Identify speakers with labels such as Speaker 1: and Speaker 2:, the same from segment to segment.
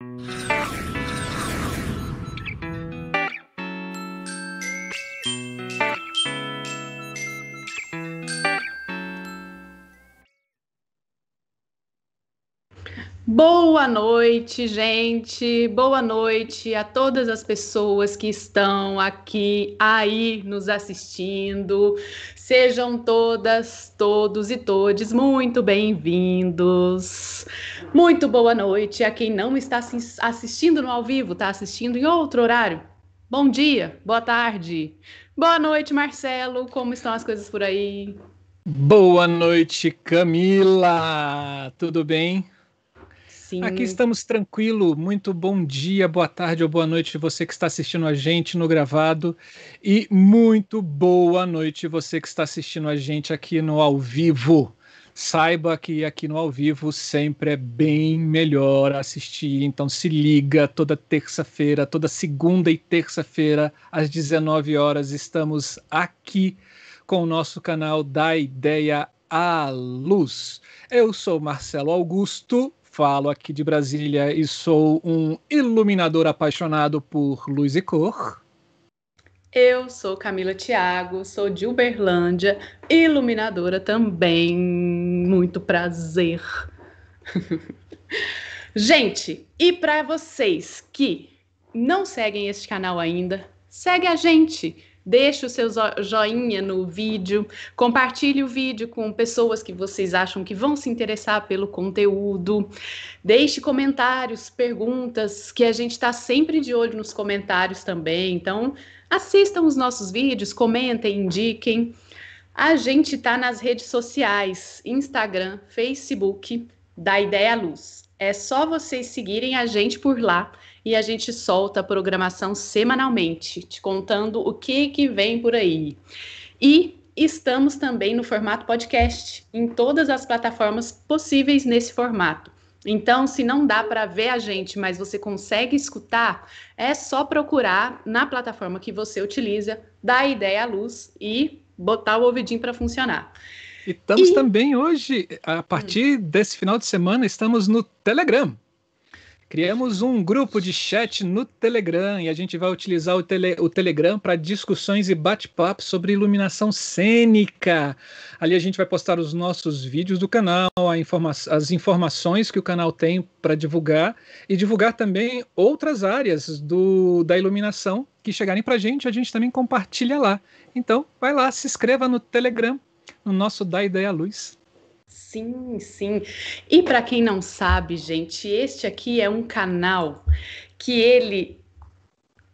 Speaker 1: Yeah. Mm. Boa noite, gente. Boa noite a todas as pessoas que estão aqui, aí nos assistindo. Sejam todas, todos e todes muito bem-vindos. Muito boa noite a quem não está assistindo no ao vivo, está assistindo em outro horário. Bom dia, boa tarde. Boa noite, Marcelo. Como estão as coisas por aí?
Speaker 2: Boa noite, Camila. Tudo bem? Sim. Aqui estamos tranquilo. Muito bom dia, boa tarde ou boa noite você que está assistindo a gente no gravado e muito boa noite você que está assistindo a gente aqui no ao vivo. Saiba que aqui no ao vivo sempre é bem melhor assistir, então se liga toda terça-feira, toda segunda e terça-feira às 19 horas estamos aqui com o nosso canal da Ideia à luz. Eu sou Marcelo Augusto, Falo aqui de Brasília e sou um iluminador apaixonado por luz e cor.
Speaker 1: Eu sou Camila Thiago, sou de Uberlândia, iluminadora também. Muito prazer. gente, e para vocês que não seguem este canal ainda, segue a gente Deixe o seu joinha no vídeo, compartilhe o vídeo com pessoas que vocês acham que vão se interessar pelo conteúdo. Deixe comentários, perguntas, que a gente está sempre de olho nos comentários também. Então, assistam os nossos vídeos, comentem, indiquem. A gente está nas redes sociais: Instagram, Facebook, da Ideia Luz. É só vocês seguirem a gente por lá e a gente solta a programação semanalmente, te contando o que que vem por aí. E estamos também no formato podcast, em todas as plataformas possíveis nesse formato. Então, se não dá para ver a gente, mas você consegue escutar, é só procurar na plataforma que você utiliza, dar a ideia à luz e botar o ouvidinho para funcionar.
Speaker 2: E estamos e... também hoje, a partir hum. desse final de semana, estamos no Telegram. Criamos um grupo de chat no Telegram e a gente vai utilizar o, tele, o Telegram para discussões e bate-papo sobre iluminação cênica. Ali a gente vai postar os nossos vídeos do canal, informa as informações que o canal tem para divulgar e divulgar também outras áreas do, da iluminação que chegarem para a gente, a gente também compartilha lá. Então, vai lá, se inscreva no Telegram, no nosso Da Ideia Luz.
Speaker 1: Sim, sim. E para quem não sabe, gente, este aqui é um canal que ele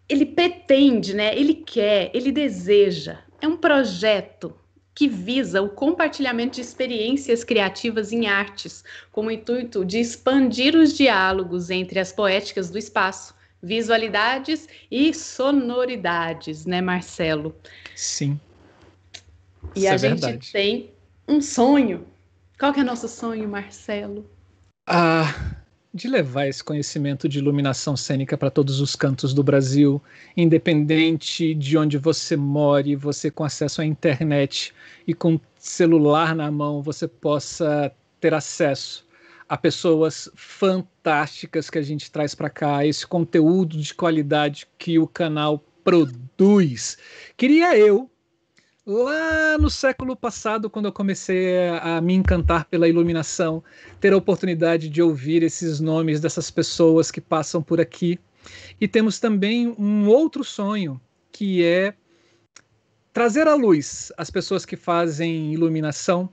Speaker 1: ele pretende, né? Ele quer, ele deseja. É um projeto que visa o compartilhamento de experiências criativas em artes, com o intuito de expandir os diálogos entre as poéticas do espaço, visualidades e sonoridades, né, Marcelo? Sim. E Isso a é gente verdade. tem um sonho qual que é nosso sonho, Marcelo?
Speaker 2: Ah, de levar esse conhecimento de iluminação cênica para todos os cantos do Brasil, independente de onde você more, você com acesso à internet e com celular na mão, você possa ter acesso a pessoas fantásticas que a gente traz para cá, esse conteúdo de qualidade que o canal produz. Queria eu lá no século passado, quando eu comecei a, a, me encantar pela iluminação, ter a oportunidade de ouvir esses nomes dessas pessoas que passam por aqui. E temos também um outro sonho, que é trazer à luz as pessoas que fazem iluminação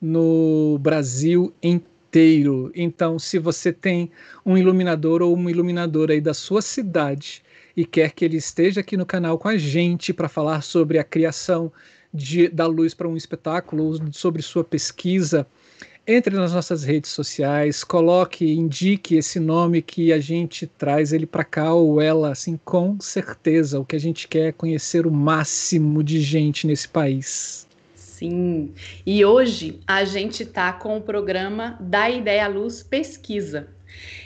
Speaker 2: no Brasil inteiro. Então, se você tem um iluminador ou uma iluminadora aí da sua cidade e quer que ele esteja aqui no canal com a gente para falar sobre a criação de, da luz para um espetáculo, sobre sua pesquisa, entre nas nossas redes sociais, coloque, indique esse nome que a gente traz ele para cá ou ela, assim, com certeza. O que a gente quer é conhecer o máximo de gente nesse país.
Speaker 1: Sim. E hoje a gente está com o programa Da Ideia à Luz Pesquisa.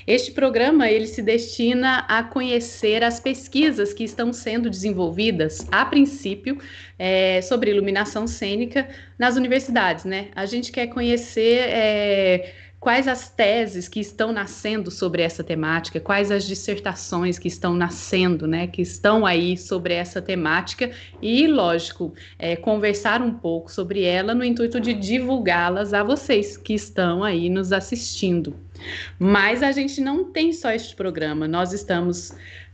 Speaker 1: Este programa ele se destina a conhecer as pesquisas que estão sendo desenvolvidas, a princípio, é, sobre iluminação cênica nas universidades, né? A gente quer conhecer é, quais as teses que estão nascendo sobre essa temática, quais as dissertações que estão nascendo, né? Que estão aí sobre essa temática e, lógico, é, conversar um pouco sobre ela no intuito de divulgá-las a vocês que estão aí nos assistindo. Mas a gente não tem só este programa, nós estamos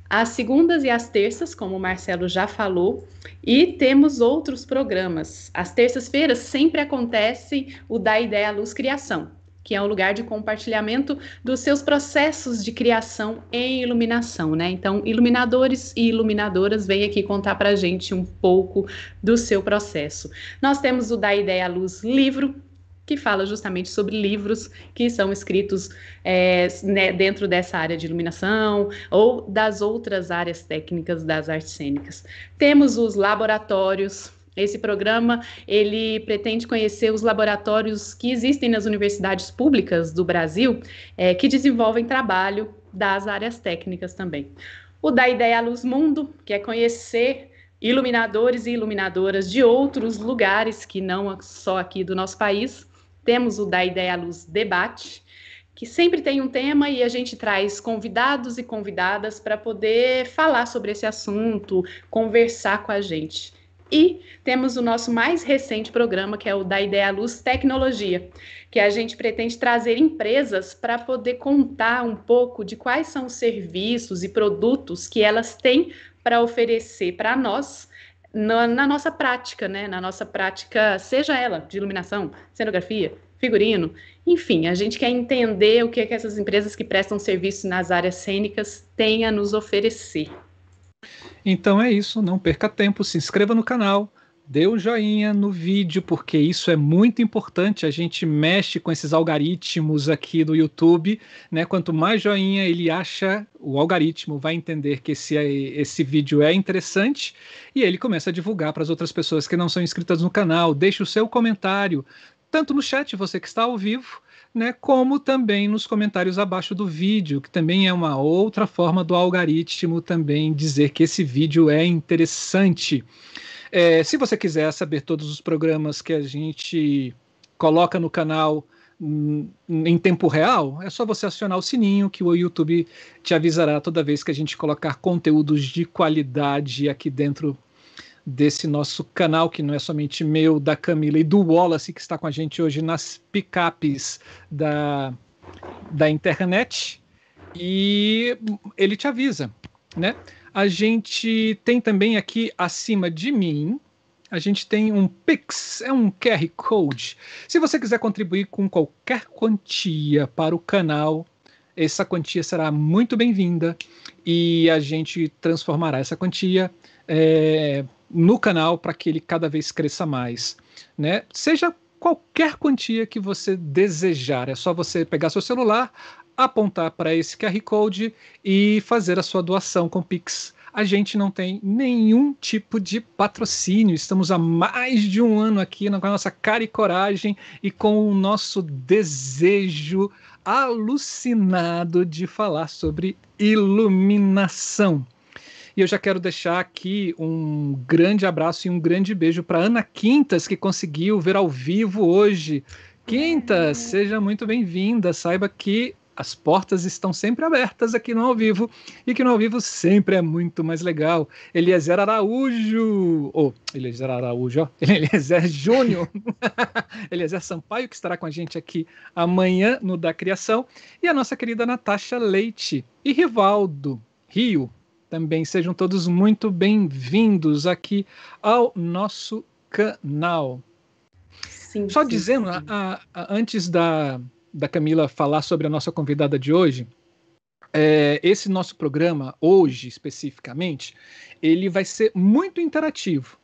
Speaker 1: às segundas e às terças, como o Marcelo já falou, e temos outros programas. As terças-feiras sempre acontece o Da Ideia à Luz Criação, que é um lugar de compartilhamento dos seus processos de criação em iluminação, né? Então, iluminadores e iluminadoras, vêm aqui contar a gente um pouco do seu processo. Nós temos o Da Ideia à Luz livro, que fala justamente sobre livros que são escritos é, né, dentro dessa área de iluminação ou das outras áreas técnicas das artes cênicas. Temos os laboratórios. Esse programa ele pretende conhecer os laboratórios que existem nas universidades públicas do Brasil é, que desenvolvem trabalho das áreas técnicas também. O da Ideia Luz Mundo, que é conhecer iluminadores e iluminadoras de outros lugares que não só aqui do nosso país temos o Da Ideia à Luz Debate, que sempre tem um tema e a gente traz convidados e convidadas para poder falar sobre esse assunto, conversar com a gente. E temos o nosso mais recente programa, que é o da Ideia Luz Tecnologia, que a gente pretende trazer empresas para poder contar um pouco de quais são os serviços e produtos que elas têm para oferecer para nós, na, na nossa prática, né? Na nossa prática, seja ela de iluminação, cenografia, figurino, enfim, a gente quer entender o que, é que essas empresas que prestam serviço nas áreas cênicas têm a nos oferecer.
Speaker 2: Então é isso, não perca tempo, se inscreva no canal dê um joinha no vídeo, porque isso é muito importante. A gente mexe com esses algoritmos aqui do YouTube, né? Quanto mais joinha ele acha, o algoritmo vai entender que esse, esse vídeo é interessante e ele começa a divulgar para as outras pessoas que não são inscritas no canal. Deixe o seu comentário, tanto no chat, você que está ao vivo, né, como também nos comentários abaixo do vídeo, que também é uma outra forma do algoritmo também dizer que esse vídeo é interessante. É, se você quiser saber todos os programas que a gente coloca no canal hum, em tempo real, é só você acionar o sininho que o YouTube te avisará toda vez que a gente colocar conteúdos de qualidade aqui dentro desse nosso canal, que não é somente meu, da Camila e do Wallace, que está com a gente hoje nas picapes da, da internet. E ele te avisa, né? A gente tem também aqui acima de mim, a gente tem um Pix, é um QR Code. Se você quiser contribuir com qualquer quantia para o canal, essa quantia será muito bem-vinda e a gente transformará essa quantia é, no canal para que ele cada vez cresça mais. Né? Seja qualquer quantia que você desejar, é só você pegar seu celular, apontar para esse QR Code e fazer a sua doação com Pix. A gente não tem nenhum tipo de patrocínio. Estamos há mais de um ano aqui com a nossa cara e coragem e com o nosso desejo alucinado de falar sobre iluminação. E eu já quero deixar aqui um grande abraço e um grande beijo para Ana Quintas, que conseguiu ver ao vivo hoje. Quintas, seja muito bem-vinda. Saiba que as portas estão sempre abertas aqui no Ao Vivo e que no Ao Vivo sempre é muito mais legal. Eliezer Araújo, ou oh, Eliezer Araújo, ó, Eliezer Júnior, Eliezer Sampaio, que estará com a gente aqui amanhã no Da Criação, e a nossa querida Natasha Leite e Rivaldo Rio também. Sejam todos muito bem-vindos aqui ao nosso canal. Sim, Só sim, dizendo, sim. A, a, antes da da Camila falar sobre a nossa convidada de hoje, é, esse nosso programa, hoje especificamente, ele vai ser muito interativo.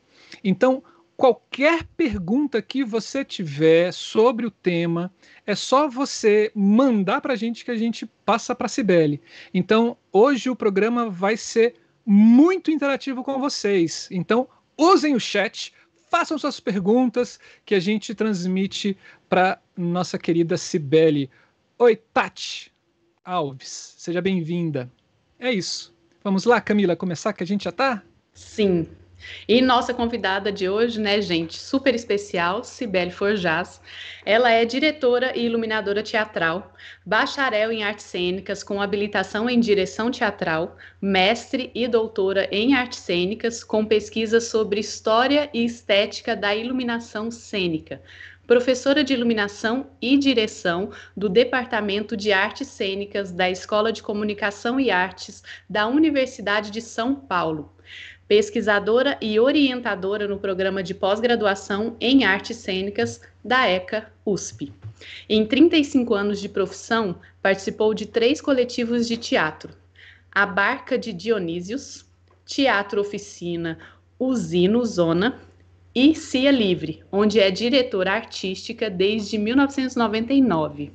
Speaker 2: Então, qualquer pergunta que você tiver sobre o tema, é só você mandar para a gente que a gente passa para a Cibele. Então, hoje o programa vai ser muito interativo com vocês. Então, usem o chat, façam suas perguntas que a gente transmite para nossa querida Cibele. Oi, Tati Alves, seja bem-vinda. É isso. Vamos lá, Camila, começar que a gente já tá? Sim.
Speaker 1: E nossa convidada de hoje, né, gente, super especial, Cibele Forjaz. Ela é diretora e iluminadora teatral, bacharel em artes cênicas com habilitação em direção teatral, mestre e doutora em artes cênicas com pesquisa sobre história e estética da iluminação cênica. Professora de Iluminação e Direção do Departamento de Artes Cênicas da Escola de Comunicação e Artes da Universidade de São Paulo pesquisadora e orientadora no programa de pós-graduação em artes cênicas da ECA USP. Em 35 anos de profissão, participou de três coletivos de teatro: A Barca de Dionísios, Teatro Oficina Usino Zona e Cia Livre, onde é diretora artística desde 1999.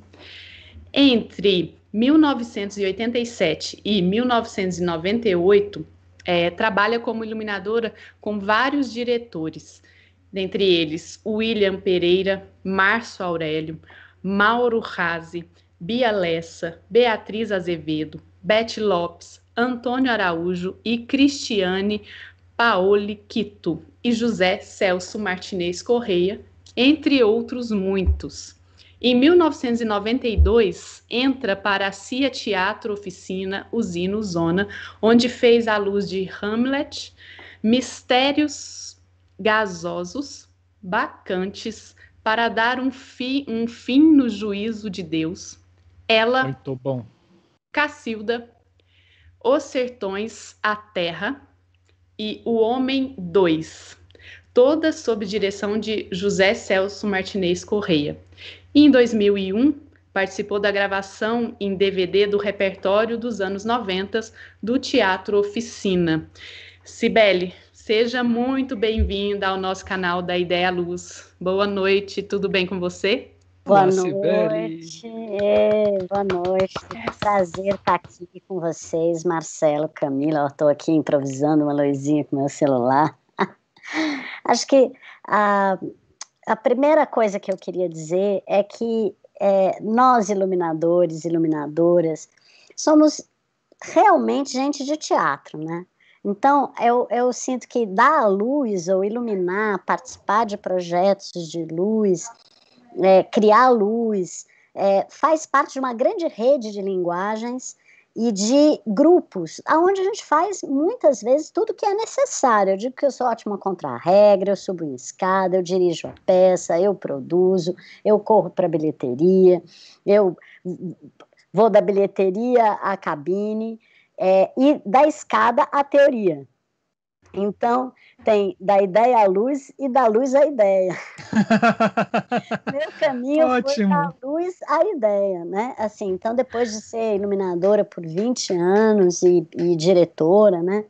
Speaker 1: Entre 1987 e 1998, é, trabalha como iluminadora com vários diretores, dentre eles William Pereira, Márcio Aurélio, Mauro Razi, Bia Lessa, Beatriz Azevedo, Beth Lopes, Antônio Araújo e Cristiane Paoli Quito e José Celso Martinez Correia, entre outros muitos. Em 1992, entra para a CIA Teatro Oficina Usina Zona, onde fez à luz de Hamlet, Mistérios Gasosos, Bacantes, para dar um, fi, um fim no juízo de Deus. Ela,
Speaker 2: Muito bom.
Speaker 1: Cacilda, Os Sertões, A Terra e O Homem 2 todas sob direção de José Celso Martinez Correia em 2001, participou da gravação em DVD do repertório dos anos 90 do Teatro Oficina. Cibele, seja muito bem-vinda ao nosso canal da Ideia Luz. Boa noite, tudo bem com você? Boa Olá, noite,
Speaker 3: é, boa noite. É. Prazer estar aqui com vocês, Marcelo, Camila. Estou aqui improvisando uma luzinha com meu celular. Acho que uh, a primeira coisa que eu queria dizer é que é, nós, iluminadores, iluminadoras, somos realmente gente de teatro, né? Então, eu, eu sinto que dar a luz ou iluminar, participar de projetos de luz, é, criar luz, é, faz parte de uma grande rede de linguagens e de grupos, aonde a gente faz muitas vezes tudo que é necessário. Eu digo que eu sou ótima contra a regra, eu subo em escada, eu dirijo a peça, eu produzo, eu corro para a bilheteria, eu vou da bilheteria à cabine é, e da escada à teoria. Então, tem da ideia à luz e da luz à ideia. Meu caminho Ótimo. foi da luz à ideia, né? Assim, então, depois de ser iluminadora por 20 anos e, e diretora, né?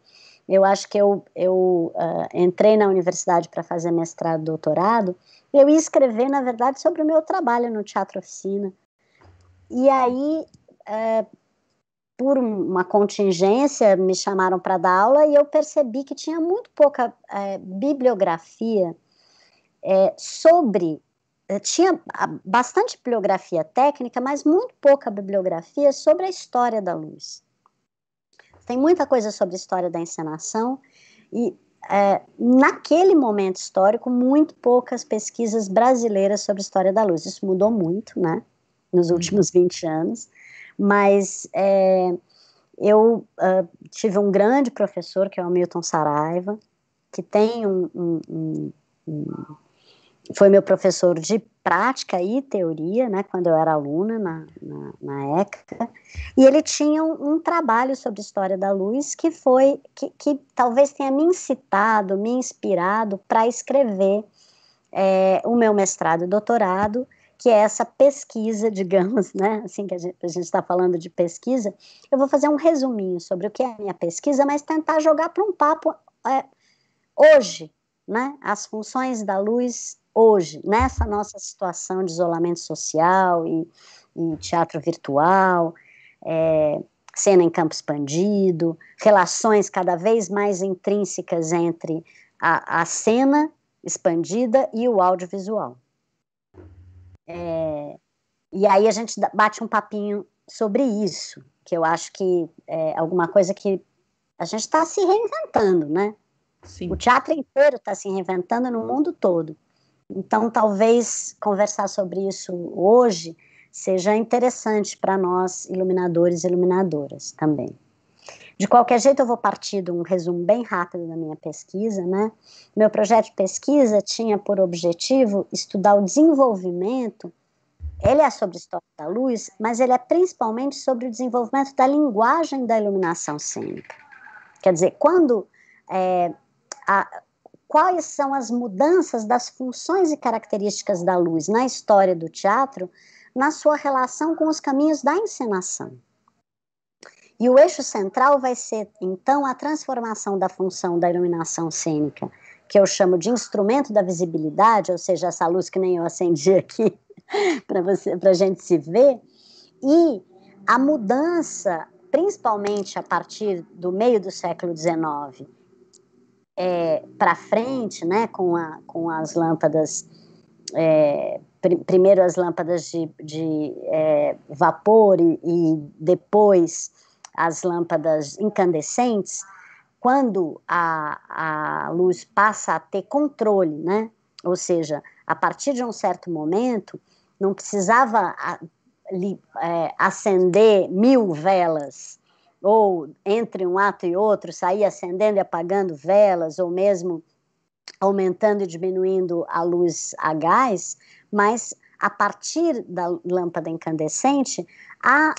Speaker 3: Eu acho que eu, eu uh, entrei na universidade para fazer mestrado, doutorado, eu ia escrever, na verdade, sobre o meu trabalho no Teatro Oficina. E aí, uh, por uma contingência, me chamaram para dar aula e eu percebi que tinha muito pouca é, bibliografia é, sobre. É, tinha bastante bibliografia técnica, mas muito pouca bibliografia sobre a história da luz. Tem muita coisa sobre a história da encenação, e é, naquele momento histórico, muito poucas pesquisas brasileiras sobre a história da luz. Isso mudou muito, né? Nos uhum. últimos 20 anos mas é, eu uh, tive um grande professor, que é o Milton Saraiva, que tem um, um, um, um foi meu professor de prática e teoria, né, quando eu era aluna na, na, na ECA, e ele tinha um, um, trabalho sobre história da luz que foi, que, que talvez tenha me incitado, me inspirado para escrever é, o meu mestrado e doutorado que é essa pesquisa, digamos, né? Assim que a gente está falando de pesquisa, eu vou fazer um resuminho sobre o que é a minha pesquisa, mas tentar jogar para um papo é, hoje, né? As funções da luz hoje, nessa nossa situação de isolamento social e, e teatro virtual, é, cena em campo expandido, relações cada vez mais intrínsecas entre a, a cena expandida e o audiovisual. É, e aí a gente bate um papinho sobre isso, que eu acho que é alguma coisa que a gente está se reinventando, né? Sim. O teatro inteiro está se reinventando no mundo todo. Então, talvez conversar sobre isso hoje seja interessante para nós, iluminadores e iluminadoras também. De qualquer jeito, eu vou partir de um resumo bem rápido da minha pesquisa, né? Meu projeto de pesquisa tinha por objetivo estudar o desenvolvimento. Ele é sobre história da luz, mas ele é principalmente sobre o desenvolvimento da linguagem da iluminação cênica. Quer dizer, quando é, a, quais são as mudanças das funções e características da luz na história do teatro, na sua relação com os caminhos da encenação. E o eixo central vai ser, então, a transformação da função da iluminação cênica, que eu chamo de instrumento da visibilidade, ou seja, essa luz que nem eu acendi aqui para a gente se ver, e a mudança, principalmente a partir do meio do século XIX é, para frente, né, com, a, com as lâmpadas é, primeiro as lâmpadas de, de é, vapor e, e, depois as lâmpadas incandescentes, quando a, a luz passa a ter controle, né? Ou seja, a partir de um certo momento, não precisava é, acender mil velas, ou entre um ato e outro, sair acendendo e apagando velas, ou mesmo aumentando e diminuindo a luz a gás, mas a partir da lâmpada incandescente, há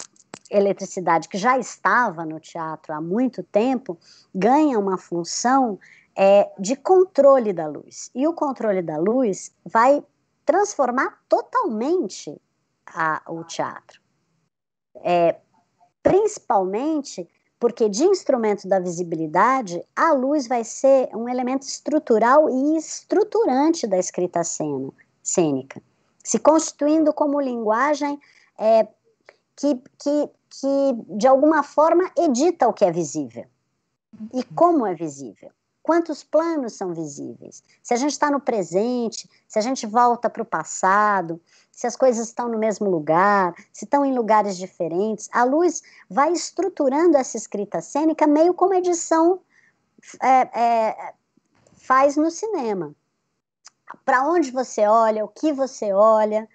Speaker 3: eletricidade, que já estava no teatro há muito tempo, ganha uma função é, de controle da luz. E o controle da luz vai transformar totalmente a, o teatro. É, principalmente porque de instrumento da visibilidade, a luz vai ser um elemento estrutural e estruturante da escrita cena, cênica, se constituindo como linguagem é, que, que, que de alguma forma edita o que é visível. E uhum. como é visível? Quantos planos são visíveis? Se a gente está no presente, se a gente volta para o passado, se as coisas estão no mesmo lugar, se estão em lugares diferentes, a luz vai estruturando essa escrita cênica meio como a edição é, é, faz no cinema. Para onde você olha, o que você olha,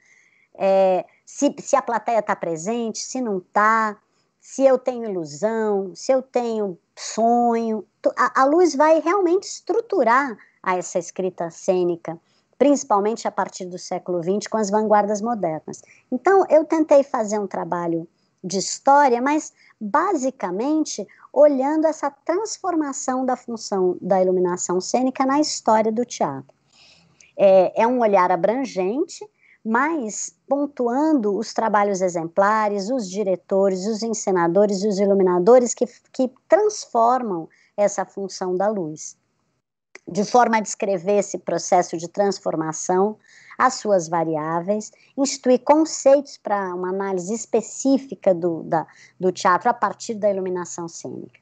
Speaker 3: é, se, se a plateia está presente, se não está, se eu tenho ilusão, se eu tenho sonho. A, a luz vai realmente estruturar a essa escrita cênica, principalmente a partir do século XX, com as vanguardas modernas. Então, eu tentei fazer um trabalho de história, mas basicamente olhando essa transformação da função da iluminação cênica na história do teatro. É, é um olhar abrangente mas pontuando os trabalhos exemplares, os diretores, os encenadores e os iluminadores que, que transformam essa função da luz, de forma a descrever esse processo de transformação, as suas variáveis, instituir conceitos para uma análise específica do, da, do teatro a partir da iluminação cênica.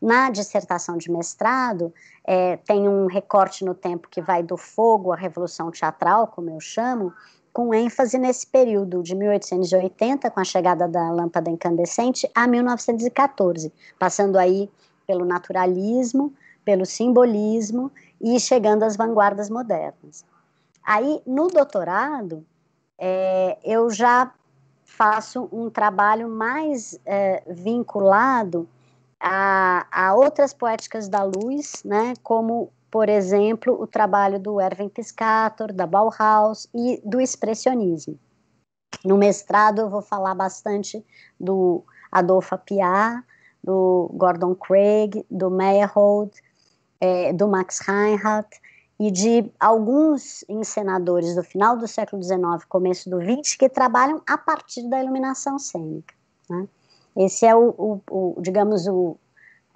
Speaker 3: Na dissertação de mestrado, é, tem um recorte no tempo que vai do fogo à revolução teatral, como eu chamo, com ênfase nesse período de 1880, com a chegada da lâmpada incandescente, a 1914, passando aí pelo naturalismo, pelo simbolismo e chegando às vanguardas modernas. Aí, no doutorado, é, eu já faço um trabalho mais é, vinculado a, a, outras poéticas da luz, né, como por exemplo, o trabalho do Erwin Piscator, da Bauhaus e do expressionismo. No mestrado eu vou falar bastante do Adolfo Piat, do Gordon Craig, do Meyerhold, é, do Max Reinhardt e de alguns encenadores do final do século XIX, começo do XX, que trabalham a partir da iluminação cênica. Né? Esse é o, o, o digamos, o,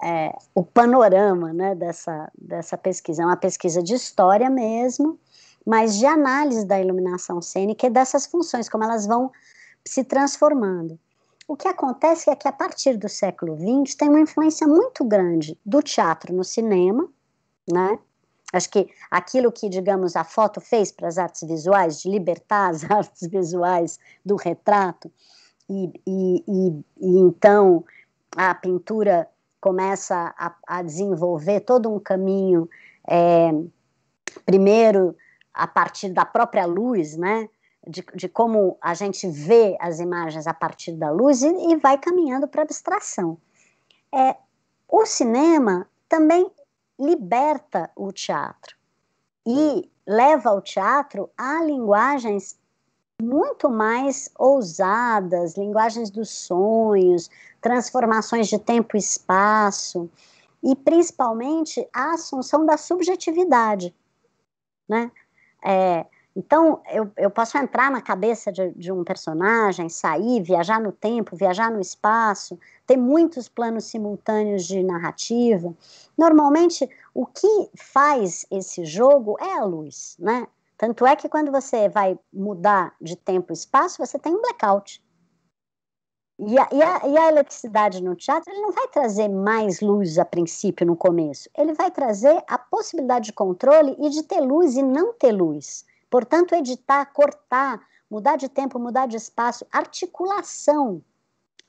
Speaker 3: é, o panorama né, dessa, dessa pesquisa. É uma pesquisa de história mesmo, mas de análise da iluminação cênica e dessas funções, como elas vão se transformando. O que acontece é que a partir do século XX tem uma influência muito grande do teatro no cinema, né? Acho que aquilo que, digamos, a foto fez para as artes visuais, de libertar as artes visuais do retrato, e, e, e, e então a pintura começa a, a desenvolver todo um caminho, é, primeiro a partir da própria luz, né? De, de, como a gente vê as imagens a partir da luz e, e vai caminhando para a abstração. É, o cinema também liberta o teatro e leva o teatro a linguagens muito mais ousadas, linguagens dos sonhos, transformações de tempo e espaço, e principalmente a assunção da subjetividade. Né? É, então, eu, eu posso entrar na cabeça de, de um personagem, sair, viajar no tempo, viajar no espaço, ter muitos planos simultâneos de narrativa. Normalmente, o que faz esse jogo é a luz, né? Tanto é que quando você vai mudar de tempo e espaço, você tem um blackout. E a, e a, e a eletricidade no teatro ele não vai trazer mais luz a princípio, no começo. Ele vai trazer a possibilidade de controle e de ter luz e não ter luz. Portanto, editar, cortar, mudar de tempo, mudar de espaço, articulação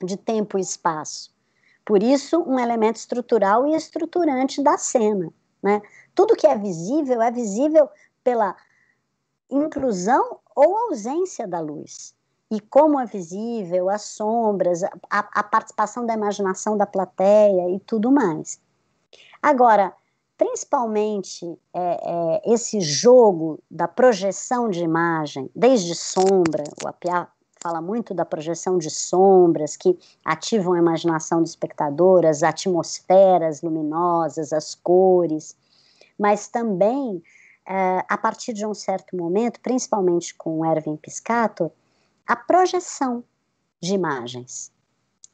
Speaker 3: de tempo e espaço. Por isso, um elemento estrutural e estruturante da cena. Né? Tudo que é visível é visível pela inclusão ou ausência da luz. E como é visível, as sombras, a, a participação da imaginação da plateia e tudo mais. Agora, principalmente é, é, esse jogo da projeção de imagem, desde sombra, o Apiá fala muito da projeção de sombras que ativam a imaginação do espectador, as atmosferas luminosas, as cores, mas também é, a partir de um certo momento, principalmente com Erwin Piscator, a projeção de imagens,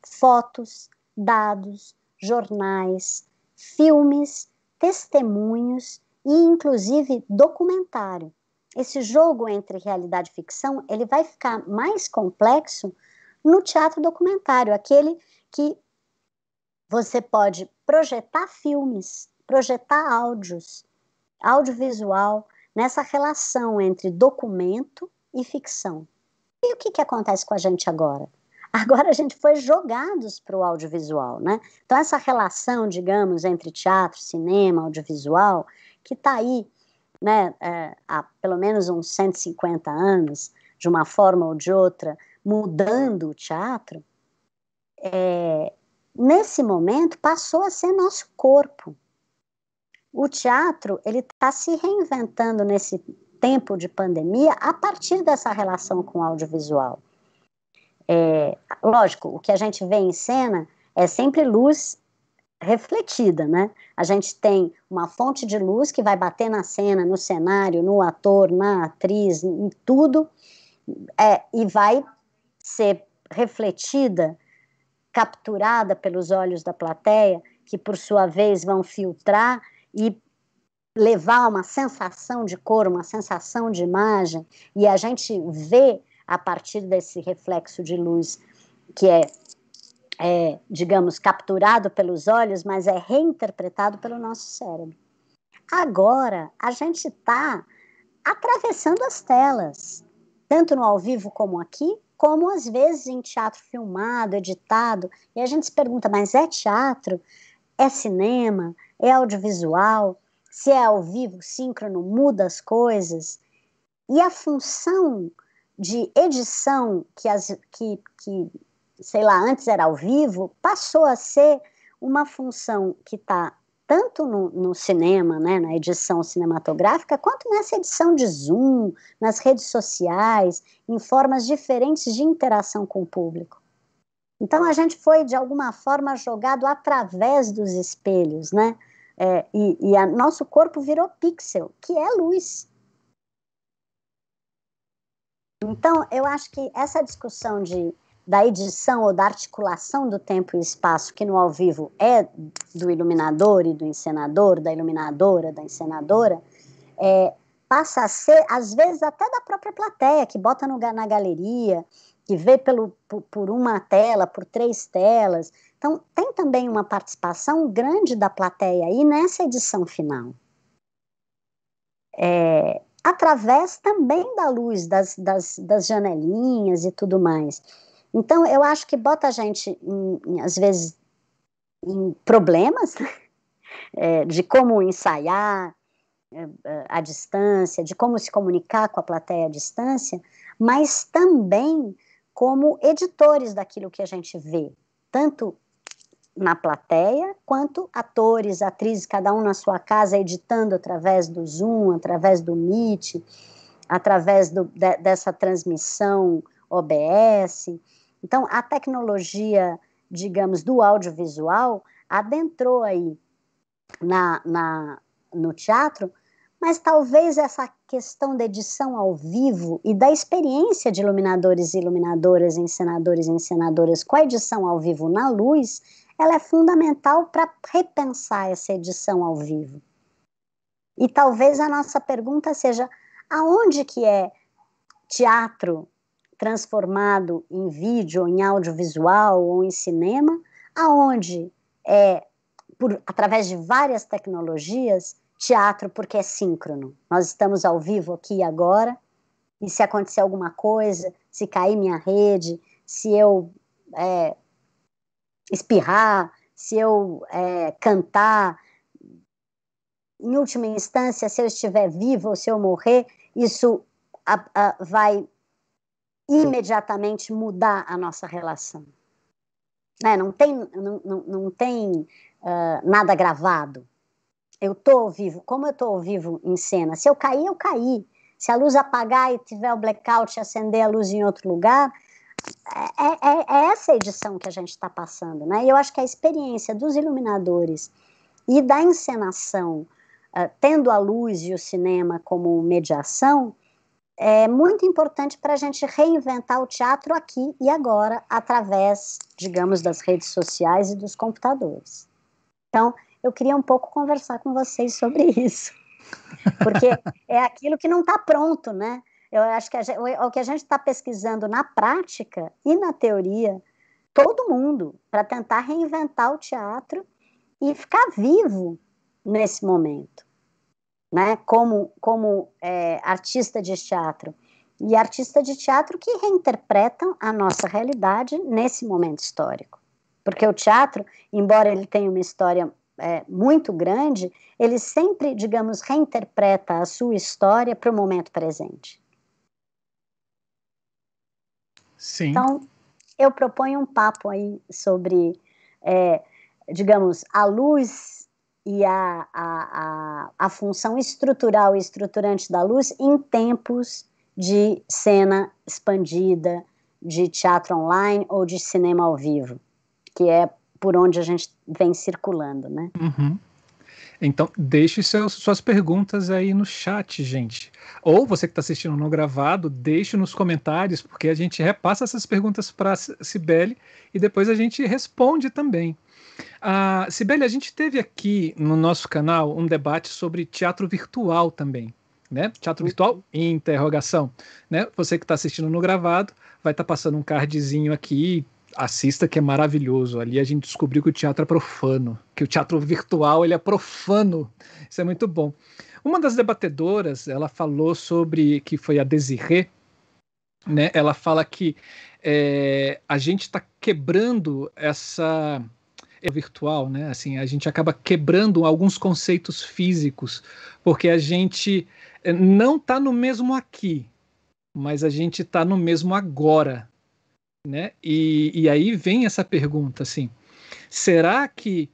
Speaker 3: fotos, dados, jornais, filmes, testemunhos e inclusive documentário. Esse jogo entre realidade e ficção, ele vai ficar mais complexo no teatro documentário, aquele que você pode projetar filmes, projetar áudios, audiovisual nessa relação entre documento e ficção. E o que, que acontece com a gente agora? Agora a gente foi jogados para o audiovisual, né? Então essa relação, digamos, entre teatro, cinema, audiovisual, que está aí, né, é, há pelo menos uns 150 anos, de uma forma ou de outra, mudando o teatro, é, nesse momento passou a ser nosso corpo o teatro ele está se reinventando nesse tempo de pandemia a partir dessa relação com o audiovisual. É, lógico, o que a gente vê em cena é sempre luz refletida, né? A gente tem uma fonte de luz que vai bater na cena, no cenário, no ator, na atriz, em tudo, é, e vai ser refletida, capturada pelos olhos da plateia, que por sua vez vão filtrar e levar uma sensação de cor, uma sensação de imagem, e a gente vê a partir desse reflexo de luz que é, é, digamos, capturado pelos olhos, mas é reinterpretado pelo nosso cérebro. Agora, a gente está atravessando as telas, tanto no ao vivo como aqui, como às vezes em teatro filmado, editado, e a gente se pergunta, mas é teatro? É cinema? é audiovisual, se é ao vivo, síncrono, muda as coisas. E a função de edição, que, as, que, que sei lá, antes era ao vivo, passou a ser uma função que está tanto no, no, cinema, né, na edição cinematográfica, quanto nessa edição de Zoom, nas redes sociais, em formas diferentes de interação com o público. Então a gente foi de alguma forma jogado através dos espelhos, né? É, e, e a, nosso corpo virou pixel, que é luz. Então eu acho que essa discussão de da edição ou da articulação do tempo e espaço, que no ao vivo é do iluminador e do encenador, da iluminadora, da encenadora, é, passa a ser, às vezes, até da própria plateia, que bota no, na galeria, que vê pelo, por, uma tela, por três telas. Então, tem também uma participação grande da plateia aí nessa edição final. É, através também da luz, das, das, das, janelinhas e tudo mais. Então, eu acho que bota a gente, em, em, às vezes, em problemas né? é, de como ensaiar é, é, à distância, de como se comunicar com a plateia à distância, mas também como editores daquilo que a gente vê, tanto na plateia, quanto atores, atrizes, cada um na sua casa, editando através do Zoom, através do Meet, através do, de, dessa transmissão OBS. Então, a tecnologia, digamos, do audiovisual adentrou aí na, na, no teatro mas talvez essa questão da edição ao vivo e da experiência de iluminadores e iluminadoras, encenadores e encenadoras com a edição ao vivo na luz, ela é fundamental para repensar essa edição ao vivo. E talvez a nossa pergunta seja: aonde que é teatro transformado em vídeo, em audiovisual ou em cinema? Aonde é por através de várias tecnologias teatro porque é síncrono. Nós estamos ao vivo aqui e agora, e se acontecer alguma coisa, se cair minha rede, se eu é, espirrar, se eu é, cantar, em última instância, se eu estiver vivo ou se eu morrer, isso a, a, vai imediatamente mudar a nossa relação. É, não tem, não, não, não tem uh, nada gravado eu estou ao vivo, como eu estou ao vivo em cena, se eu cair, eu caí. Se a luz apagar e tiver o blackout, acender a luz em outro lugar, é, é, é essa edição que a gente está passando, né? E eu acho que a experiência dos iluminadores e da encenação, uh, tendo a luz e o cinema como mediação, é muito importante para a gente reinventar o teatro aqui e agora, através, digamos, das redes sociais e dos computadores. Então, eu queria um pouco conversar com vocês sobre isso. Porque é aquilo que não está pronto, né? Eu acho que gente, o que a gente está pesquisando na prática e na teoria, todo mundo, para tentar reinventar o teatro e ficar vivo nesse momento, né? Como, como é, artista de teatro e artista de teatro que reinterpretam a nossa realidade nesse momento histórico. Porque o teatro, embora ele tenha uma história é, muito grande, ele sempre, digamos, reinterpreta a sua história para o momento presente.
Speaker 4: Sim. Então,
Speaker 3: eu proponho um papo aí sobre, é, digamos, a luz e a, a, a, a função estrutural e estruturante da luz em tempos de cena expandida, de teatro online ou de cinema ao vivo, que é por onde a gente vem circulando, né?
Speaker 2: Uhum. Então, deixe seus, suas perguntas aí no chat, gente. Ou você que está assistindo no gravado, deixe nos comentários, porque a gente repassa essas perguntas para a Cibele e depois a gente responde também. Ah, Cibele, a gente teve aqui no nosso canal um debate sobre teatro virtual também. Né? Teatro uhum. virtual interrogação. Né? Você que está assistindo no gravado vai estar tá passando um cardzinho aqui assista que é maravilhoso. Ali a gente descobriu que o teatro é profano, que o teatro virtual ele é profano. Isso é muito bom. Uma das debatedoras, ela falou sobre que foi a Desirê, né? Ela fala que é, a gente está quebrando essa é virtual, né? Assim, a gente acaba quebrando alguns conceitos físicos, porque a gente eh, não está no mesmo aqui, mas a gente está no mesmo agora, né? E, e aí vem essa pergunta assim: será que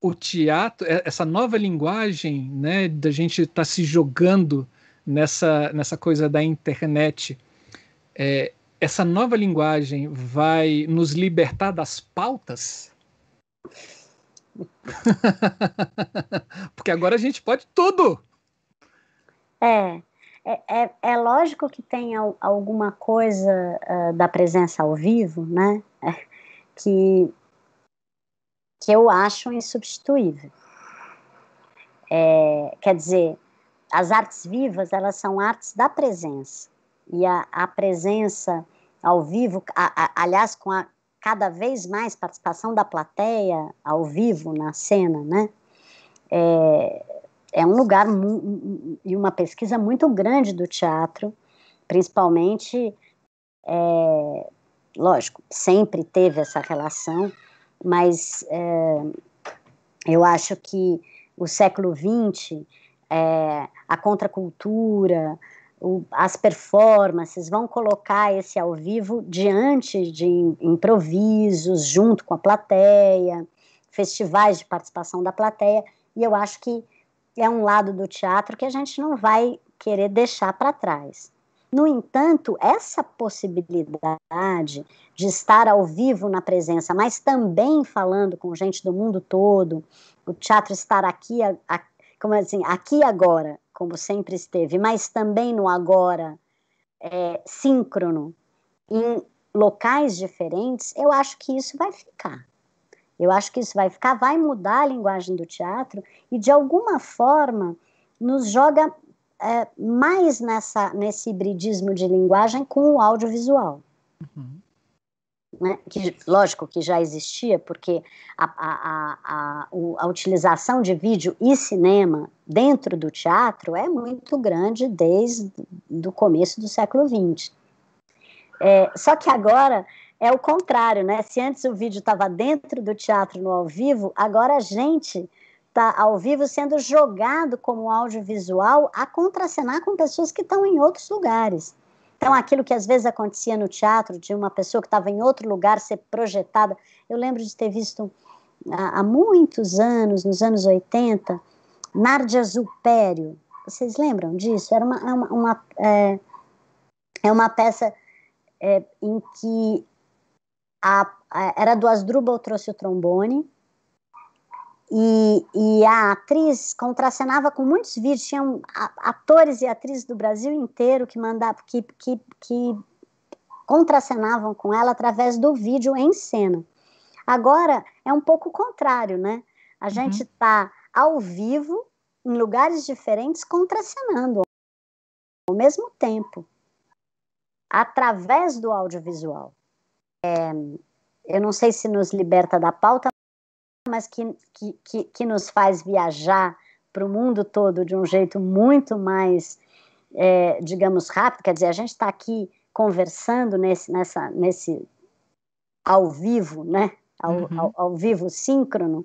Speaker 2: o teatro, é, essa nova linguagem, né, da gente estar tá se jogando nessa, nessa coisa da internet, é, essa nova linguagem vai nos libertar das pautas?
Speaker 3: Porque
Speaker 2: agora a gente pode tudo.
Speaker 3: É. É, é, é, lógico que tem alguma coisa uh, da presença ao vivo, né? É, que, que eu acho insubstituível. É, quer dizer, as artes vivas, elas são artes da presença. E a, a presença ao vivo, a, a, aliás, com a cada vez mais participação da plateia ao vivo na cena, né? É, é um lugar e uma pesquisa muito grande do teatro, principalmente, é, lógico, sempre teve essa relação, mas é, eu acho que o século XX, é, a contracultura, o, as performances vão colocar esse ao vivo diante de improvisos, junto com a plateia, festivais de participação da plateia, e eu acho que é um lado do teatro que a gente não vai querer deixar para trás. No entanto, essa possibilidade de estar ao vivo na presença, mas também falando com gente do mundo todo, o teatro estar aqui, a, como é assim, aqui agora, como sempre esteve, mas também no agora é, síncrono, em locais diferentes, eu acho que isso vai ficar. Eu acho que isso vai ficar, vai mudar a linguagem do teatro e, de alguma forma, nos joga é, mais nessa, nesse hibridismo de linguagem com o audiovisual. Uhum. Né? Que, lógico que já existia, porque a, a, a, a, utilização de vídeo e cinema dentro do teatro é muito grande desde o começo do século XX. É, só que agora é o contrário, né? Se antes o vídeo estava dentro do teatro no ao vivo, agora a gente está ao vivo sendo jogado como audiovisual a contracenar com pessoas que estão em outros lugares. Então, aquilo que às vezes acontecia no teatro, de uma pessoa que estava em outro lugar ser projetada. Eu lembro de ter visto ah, há, muitos anos, nos anos 80, Nardia Zupério. Vocês lembram disso? Era uma, uma, é uma é, é uma peça é, em que a, a, era do Asdrubal, trouxe o trombone, e, e, a atriz contracenava com muitos vídeos, tinham atores e atrizes do Brasil inteiro que mandavam, que, que, que contracenavam com ela através do vídeo em cena. Agora é um pouco o contrário, né? A uhum. gente está ao vivo, em lugares diferentes, contracenando ao mesmo tempo, através do audiovisual é, eu não sei se nos liberta da pauta, mas que, que, que, que nos faz viajar para o mundo todo de um jeito muito mais, é, digamos, rápido. Quer dizer, a gente está aqui conversando nesse, nessa, nesse ao vivo, né? Ao, uhum. ao, ao vivo síncrono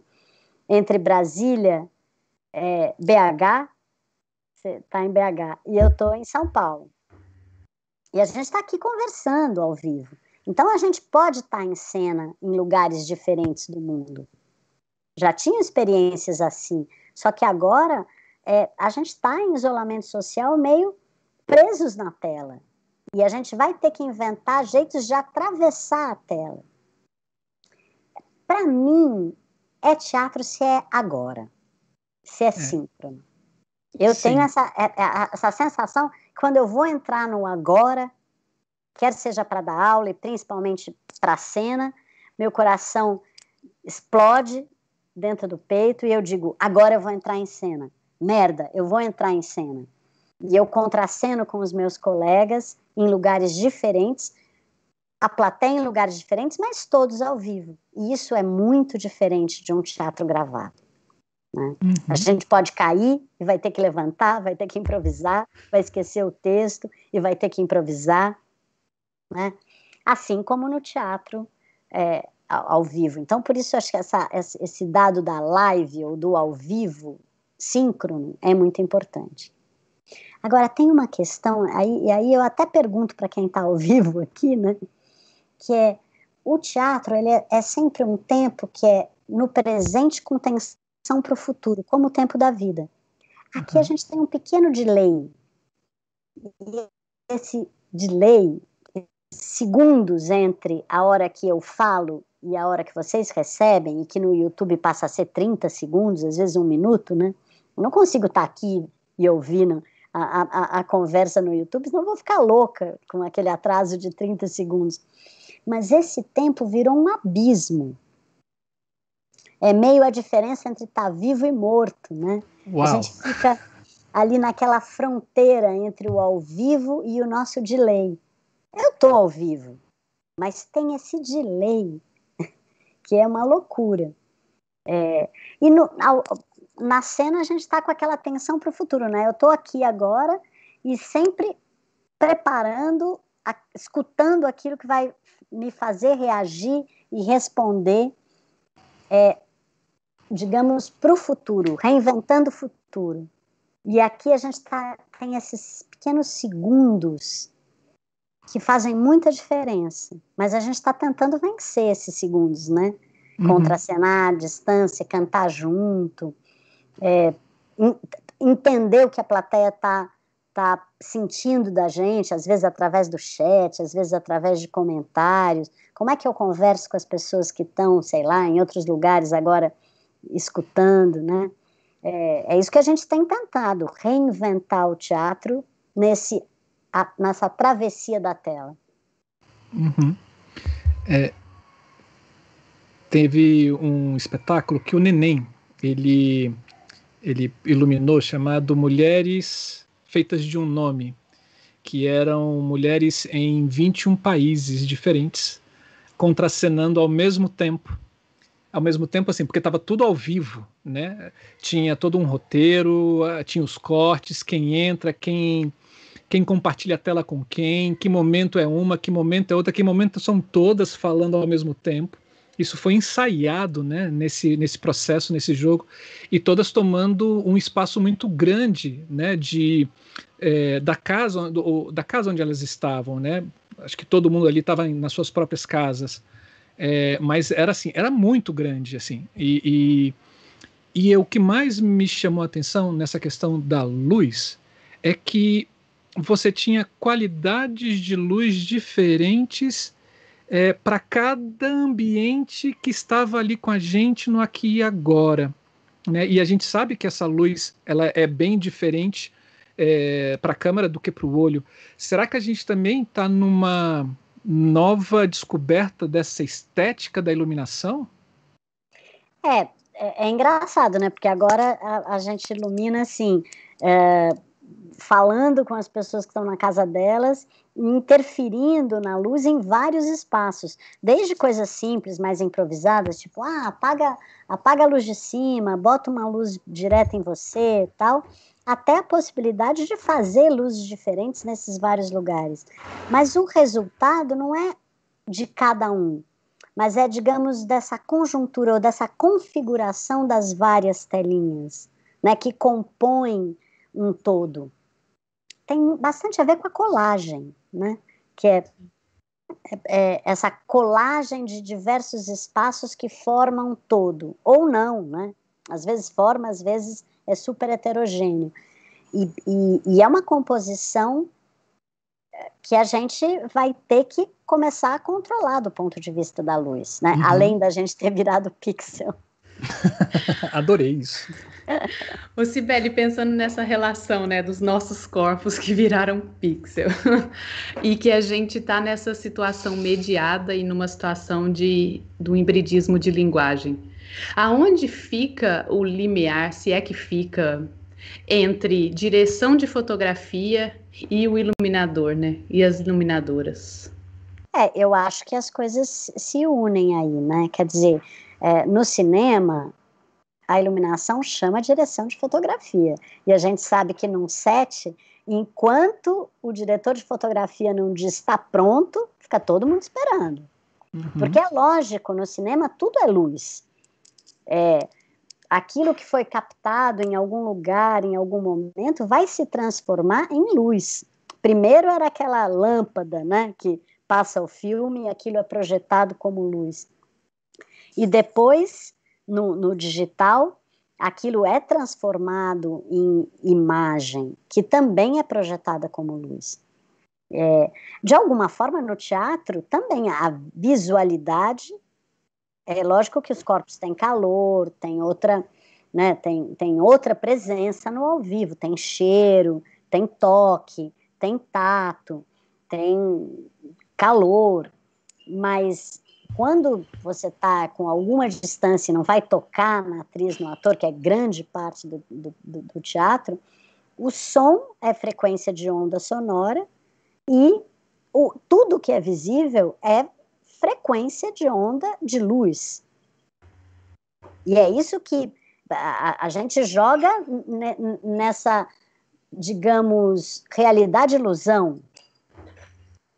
Speaker 3: entre Brasília, é, BH, você está em BH, e eu estou em São Paulo. E a gente está aqui conversando ao vivo. Então a gente pode estar tá em cena em lugares diferentes do mundo. Já tinha experiências assim, só que agora é, a gente está em isolamento social meio presos na tela. E a gente vai ter que inventar jeitos de atravessar a tela. Para mim, é teatro se é agora, se é, é. síncrono. Eu Sim. tenho essa, é, é, essa sensação que quando eu vou entrar no agora, quer seja para dar aula e principalmente para a cena, meu coração explode dentro do peito e eu digo: agora eu vou entrar em cena. Merda, eu vou entrar em cena. E eu contraceno com os meus colegas em lugares diferentes, a plateia em lugares diferentes, mas todos ao vivo. E isso é muito diferente de um teatro gravado.
Speaker 4: Né? Uhum. A gente
Speaker 3: pode cair e vai ter que levantar, vai ter que improvisar, vai esquecer o texto e vai ter que improvisar né? Assim como no teatro é, ao, ao, vivo. Então, por isso, acho que essa, esse dado da live ou do ao vivo síncrono é muito importante. Agora, tem uma questão, aí, e aí eu até pergunto para quem está ao vivo aqui, né? Que é, o teatro, ele é, é sempre um tempo que é no presente com tensão para o futuro, como o tempo da vida. Aqui uhum. a gente tem um pequeno delay. E esse delay segundos entre a hora que eu falo e a hora que vocês recebem, e que no YouTube passa a ser 30 segundos, às vezes um minuto, né? Eu não consigo estar tá aqui e ouvindo a, a, a, conversa no YouTube, senão eu vou ficar louca com aquele atraso de 30 segundos. Mas esse tempo virou um abismo. É meio a diferença entre estar tá vivo e morto, né? Uau. A gente fica ali naquela fronteira entre o ao vivo e o nosso delay. Eu estou ao vivo, mas tem esse delay, que é uma loucura. É, e no, ao, na cena a gente está com aquela atenção para o futuro, né? Eu estou aqui agora e sempre preparando, a, escutando aquilo que vai me fazer reagir e responder, é, digamos, para o futuro, reinventando o futuro. E aqui a gente tá, tem esses pequenos segundos que fazem muita diferença. Mas a gente está tentando vencer esses segundos, né? Uhum. Contracenar, distância, cantar junto, é, in, entender o que a plateia está tá sentindo da gente, às vezes através do chat, às vezes através de comentários. Como é que eu converso com as pessoas que estão, sei lá, em outros lugares agora escutando, né? É, é isso que a gente tem tentado, reinventar o teatro nesse a, nessa travessia da tela.
Speaker 4: Uhum.
Speaker 2: É, teve um espetáculo que o Neném ele, ele iluminou chamado Mulheres Feitas de um Nome, que eram mulheres em 21 países diferentes contracenando ao mesmo tempo. Ao mesmo tempo, assim, porque estava tudo ao vivo, né? Tinha todo um roteiro, ah, tinha os cortes, quem entra, quem quem compartilha a tela com quem, que momento é uma, que momento é outra, que momento são todas falando ao mesmo tempo. Isso foi ensaiado né, nesse, nesse processo, nesse jogo, e todas tomando um espaço muito grande né, de, é, da, casa, do, da casa onde elas estavam. Né? Acho que todo mundo ali estava nas suas próprias casas. É, mas era assim, era muito grande. assim e, e, e o que mais me chamou a atenção nessa questão da luz é que você tinha qualidades de luz diferentes é, para cada ambiente que estava ali com a gente no aqui e agora. Né? E a gente sabe que essa luz ela é bem diferente é, para a câmera do que para o olho. Será que a gente também está numa nova descoberta dessa estética da iluminação?
Speaker 3: É, é, é engraçado, né? Porque agora a, a gente ilumina assim. É falando com as pessoas que estão na casa delas, interferindo na luz em vários espaços, desde coisas simples, mais improvisadas, tipo, ah, apaga, apaga a luz de cima, bota uma luz direta em você, tal, até a possibilidade de fazer luzes diferentes nesses vários lugares. Mas o resultado não é de cada um, mas é, digamos, dessa conjuntura ou dessa configuração das várias telinhas, né, que compõem um todo tem bastante a ver com a colagem, né? Que é, é, é, essa colagem de diversos espaços que formam um todo, ou não, né? Às vezes forma, às vezes é super heterogêneo. E, e, e é uma composição eh, que a gente vai ter que começar a controlar do ponto de vista da luz, né? Uhum. Além da gente ter virado pixel.
Speaker 2: Adorei isso.
Speaker 1: O Cibele, pensando nessa relação, né, dos nossos corpos que viraram pixel e que a gente está nessa situação mediada e numa situação de do hibridismo de linguagem. Aonde fica o limiar, se é que fica, entre direção de fotografia e o iluminador, né? E as iluminadoras.
Speaker 3: É, eu acho que as coisas se unem aí, né? Quer dizer, é, no cinema, a iluminação chama a direção de fotografia. E a gente sabe que num set, enquanto o diretor de fotografia não diz está pronto, fica todo mundo esperando. Uhum. Porque é lógico, no cinema tudo é luz. É, aquilo que foi captado em algum lugar, em algum momento, vai se transformar em luz. Primeiro era aquela lâmpada, né, que passa o filme e aquilo é projetado como luz. E depois no, no digital, aquilo é transformado em imagem, que também é projetada como luz. É, de alguma forma, no teatro, também a visualidade. É lógico que os corpos têm calor, têm outra, né, tem, tem outra presença no ao vivo, tem cheiro, tem toque, tem tato, tem calor, mas quando você está com alguma distância e não vai tocar na atriz, no ator, que é grande parte do, do, do teatro, o som é frequência de onda sonora e o, tudo que é visível é frequência de onda de luz. E é isso que a, a gente joga nessa, digamos, realidade ilusão.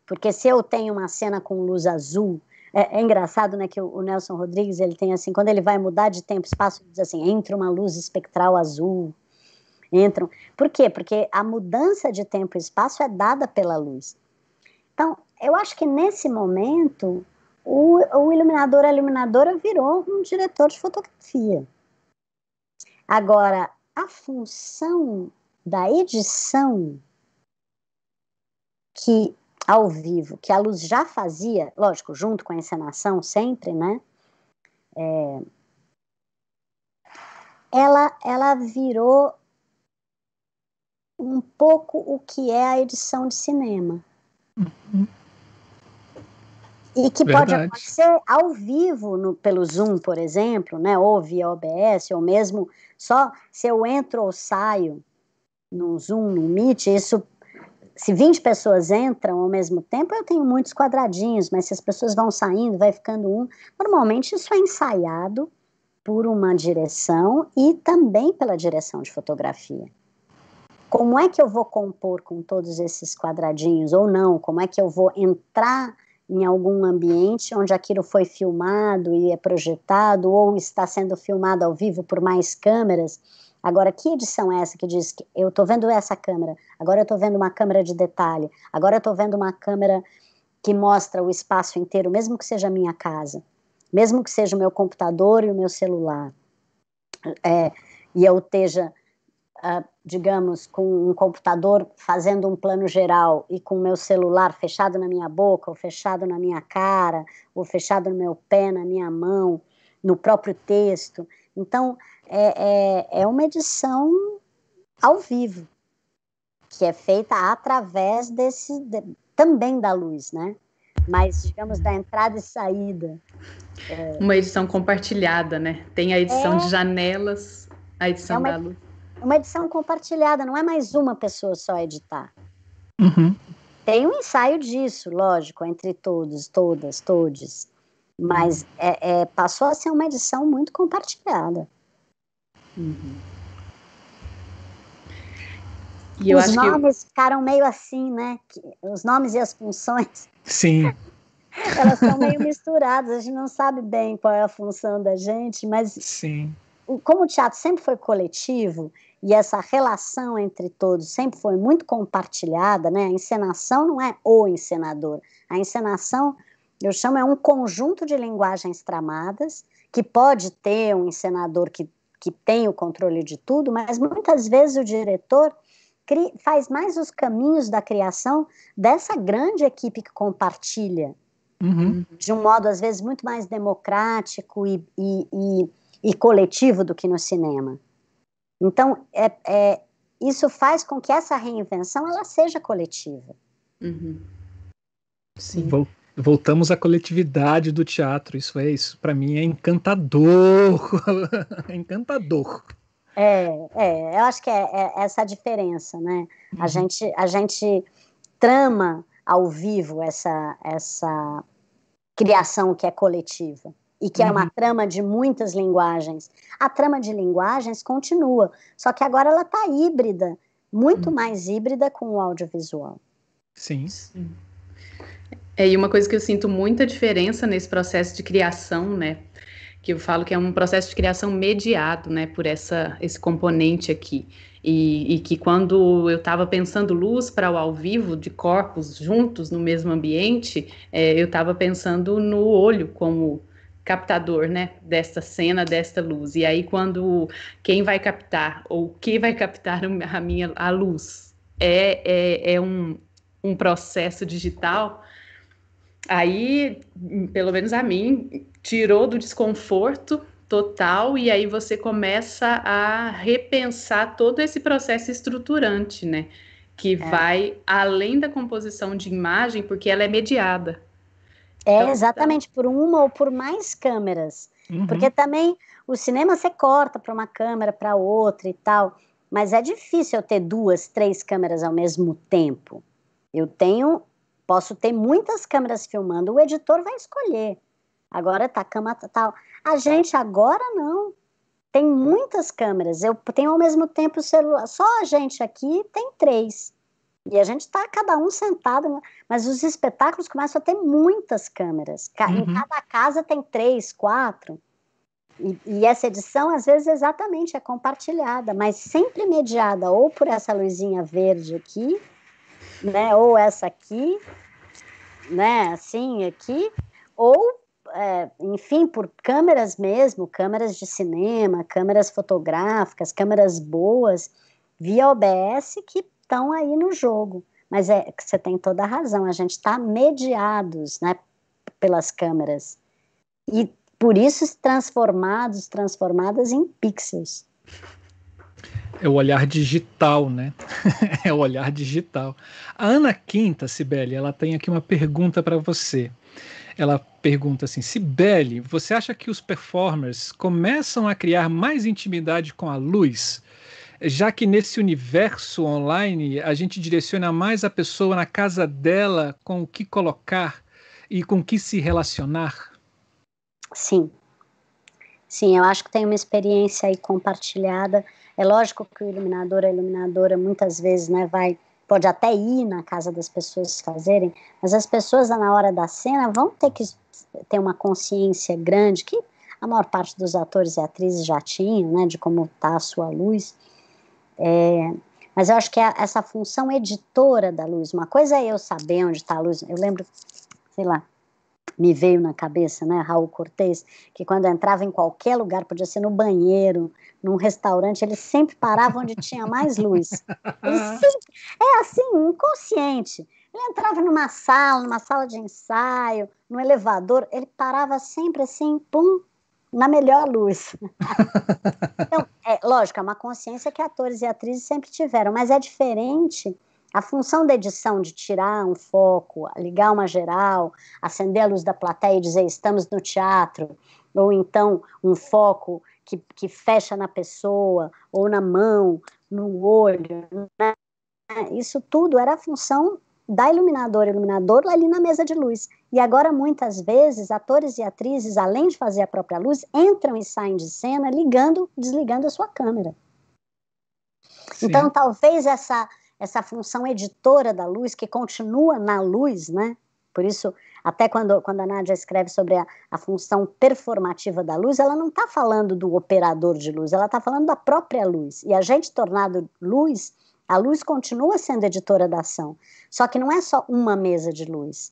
Speaker 3: Porque se eu tenho uma cena com luz azul é, é, engraçado, né, que o, o, Nelson Rodrigues, ele tem assim, quando ele vai mudar de tempo e espaço, ele diz assim, entra uma luz espectral azul, entram. Por quê? Porque a mudança de tempo e espaço é dada pela luz. Então, eu acho que nesse momento, o, o iluminador, a iluminadora virou um diretor de fotografia. Agora, a função da edição que ao vivo que a Luz já fazia, lógico, junto com a encenação sempre, né? É, ela, ela virou um pouco o que é a edição de cinema. Uhum. E que Verdade. pode acontecer ao vivo, no, pelo Zoom, por exemplo, né? ou via OBS, ou mesmo só se eu entro ou saio no Zoom, no Meet, isso se 20 pessoas entram ao mesmo tempo, eu tenho muitos quadradinhos, mas se as pessoas vão saindo, vai ficando um. Normalmente isso é ensaiado por uma direção e também pela direção de fotografia. Como é que eu vou compor com todos esses quadradinhos ou não? Como é que eu vou entrar em algum ambiente onde aquilo foi filmado e é projetado ou está sendo filmado ao vivo por mais câmeras? Agora, que edição é essa que diz que eu estou vendo essa câmera, agora eu estou vendo uma câmera de detalhe, agora eu estou vendo uma câmera que mostra o espaço inteiro, mesmo que seja a minha casa, mesmo que seja o meu computador e o meu celular, é, e eu esteja, uh, digamos, com um computador fazendo um plano geral e com o meu celular fechado na minha boca, ou fechado na minha cara, ou fechado no meu pé, na minha mão, no próprio texto então, é, é, é uma edição ao vivo, que é feita através desse, de, também da luz, né? Mas, digamos, da entrada e saída. É... Uma
Speaker 1: edição compartilhada, né? Tem a edição é... de janelas, a edição é uma, da luz.
Speaker 3: Uma edição compartilhada, não é mais uma pessoa só editar. Uhum. Tem um ensaio disso, lógico, entre todos, todas, todes mas é, é, passou a ser uma edição muito compartilhada. Uhum.
Speaker 2: os nomes
Speaker 3: ficaram meio assim, né? Os nomes e as funções. Sim. Elas são meio misturadas, a gente não sabe bem qual é a função da gente, mas Sim. como o teatro sempre foi coletivo e essa relação entre todos sempre foi muito compartilhada, né? A encenação não é o encenador, a encenação eu chamo é um conjunto de linguagens tramadas que pode ter um encenador que, que tem o controle de tudo, mas muitas vezes o diretor cri, faz mais os caminhos da criação dessa grande equipe que compartilha, uhum. de um modo às vezes muito mais democrático e, e, e, e coletivo do que no cinema. Então, é, é, isso faz com que essa reinvenção ela seja coletiva. Uhum.
Speaker 2: Sim. vou voltamos à coletividade do teatro. Isso é isso. Para mim é encantador. é encantador.
Speaker 3: É, é, eu acho que é, é essa a diferença, né? Uhum. A, gente, a gente trama ao vivo essa, essa criação que é coletiva e que uhum. é uma uhum. trama de muitas linguagens. A trama de linguagens continua, só que agora ela está híbrida, muito uhum. mais híbrida com o audiovisual.
Speaker 1: Sim. Sim. É, e uma coisa que eu sinto muita diferença nesse processo de criação, né? Que eu falo que é um processo de criação mediado, né, por essa, esse componente aqui. E, e que quando eu estava pensando luz para o ao vivo, de corpos juntos no mesmo ambiente, é, eu estava pensando no olho como captador, né, desta cena, desta luz. E aí quando quem vai captar ou que vai captar a minha a luz é é, é um, um processo digital, aí, pelo menos a mim, tirou do desconforto total e aí você começa a repensar todo esse processo estruturante, né? Que é. vai além da composição de imagem, porque ela é mediada.
Speaker 3: É então, exatamente tá... por uma ou por mais câmeras. Uhum. Porque também o cinema você corta para uma câmera, para outra e tal, mas é difícil eu ter duas, três câmeras ao mesmo tempo. Eu tenho Posso ter muitas câmeras filmando, o editor vai escolher. Agora tá cama tá tal. Tá, A gente agora não. Tem muitas câmeras. Eu tenho ao mesmo tempo o celular. Só a gente aqui tem três. E a gente está cada um sentado, né? mas os espetáculos começam a ter muitas câmeras. Em uhum. cada casa tem três, quatro. E, e, essa edição, às vezes, exatamente é compartilhada, mas sempre mediada ou por essa luzinha verde aqui, né? Ou essa aqui, né? Assim, aqui, ou é, enfim, por câmeras mesmo, câmeras de cinema, câmeras fotográficas, câmeras boas, via OBS que estão aí no jogo. Mas é que você tem toda a razão, a gente está mediados né, pelas câmeras. E por isso transformados, transformadas em pixels
Speaker 2: é o olhar digital, né? é o olhar digital. A Ana Quinta, Sibeli, ela tem aqui uma pergunta para você. Ela pergunta assim: Sibeli, você acha que os performers começam a criar mais intimidade com a luz? Já que nesse universo online a gente direciona mais a pessoa na casa dela com o que colocar e com o que se relacionar?
Speaker 3: Sim. Sim, eu acho que tem uma experiência aí compartilhada é lógico que o iluminador, a iluminadora, muitas vezes, né, vai pode até ir na casa das pessoas fazerem, mas as pessoas na hora da cena vão ter que ter uma consciência grande que a maior parte dos atores e atrizes já tinham, né, de como está a sua luz. É, mas eu acho que a, essa função editora da luz, uma coisa é eu saber onde está a luz. Eu lembro, sei lá, me veio na cabeça, né, Raul Cortez, que quando entrava em qualquer lugar, podia ser no banheiro, num restaurante, ele sempre parava onde tinha mais luz. Sempre, é assim, inconsciente. Ele entrava numa sala, numa sala de ensaio, no elevador, ele parava sempre assim, pum, na melhor luz. então, é, lógico, é uma consciência que atores e atrizes sempre tiveram, mas é diferente a função da edição de tirar um foco, ligar uma geral, acender a luz da plateia e dizer estamos no teatro, ou então um foco que, que fecha na pessoa, ou na mão, no olho, né? isso tudo era a função da iluminadora, iluminador ali na mesa de luz. E agora, muitas vezes, atores e atrizes, além de fazer a própria luz, entram e saem de cena ligando, desligando a sua câmera. Sim. Então, talvez essa essa função editora da luz, que continua na luz, né? Por isso, até quando, quando a Nádia escreve sobre a, a função performativa da luz, ela não está falando do operador de luz, ela está falando da própria luz. E a gente tornado luz, a luz continua sendo editora da ação. Só que não é só uma mesa de luz.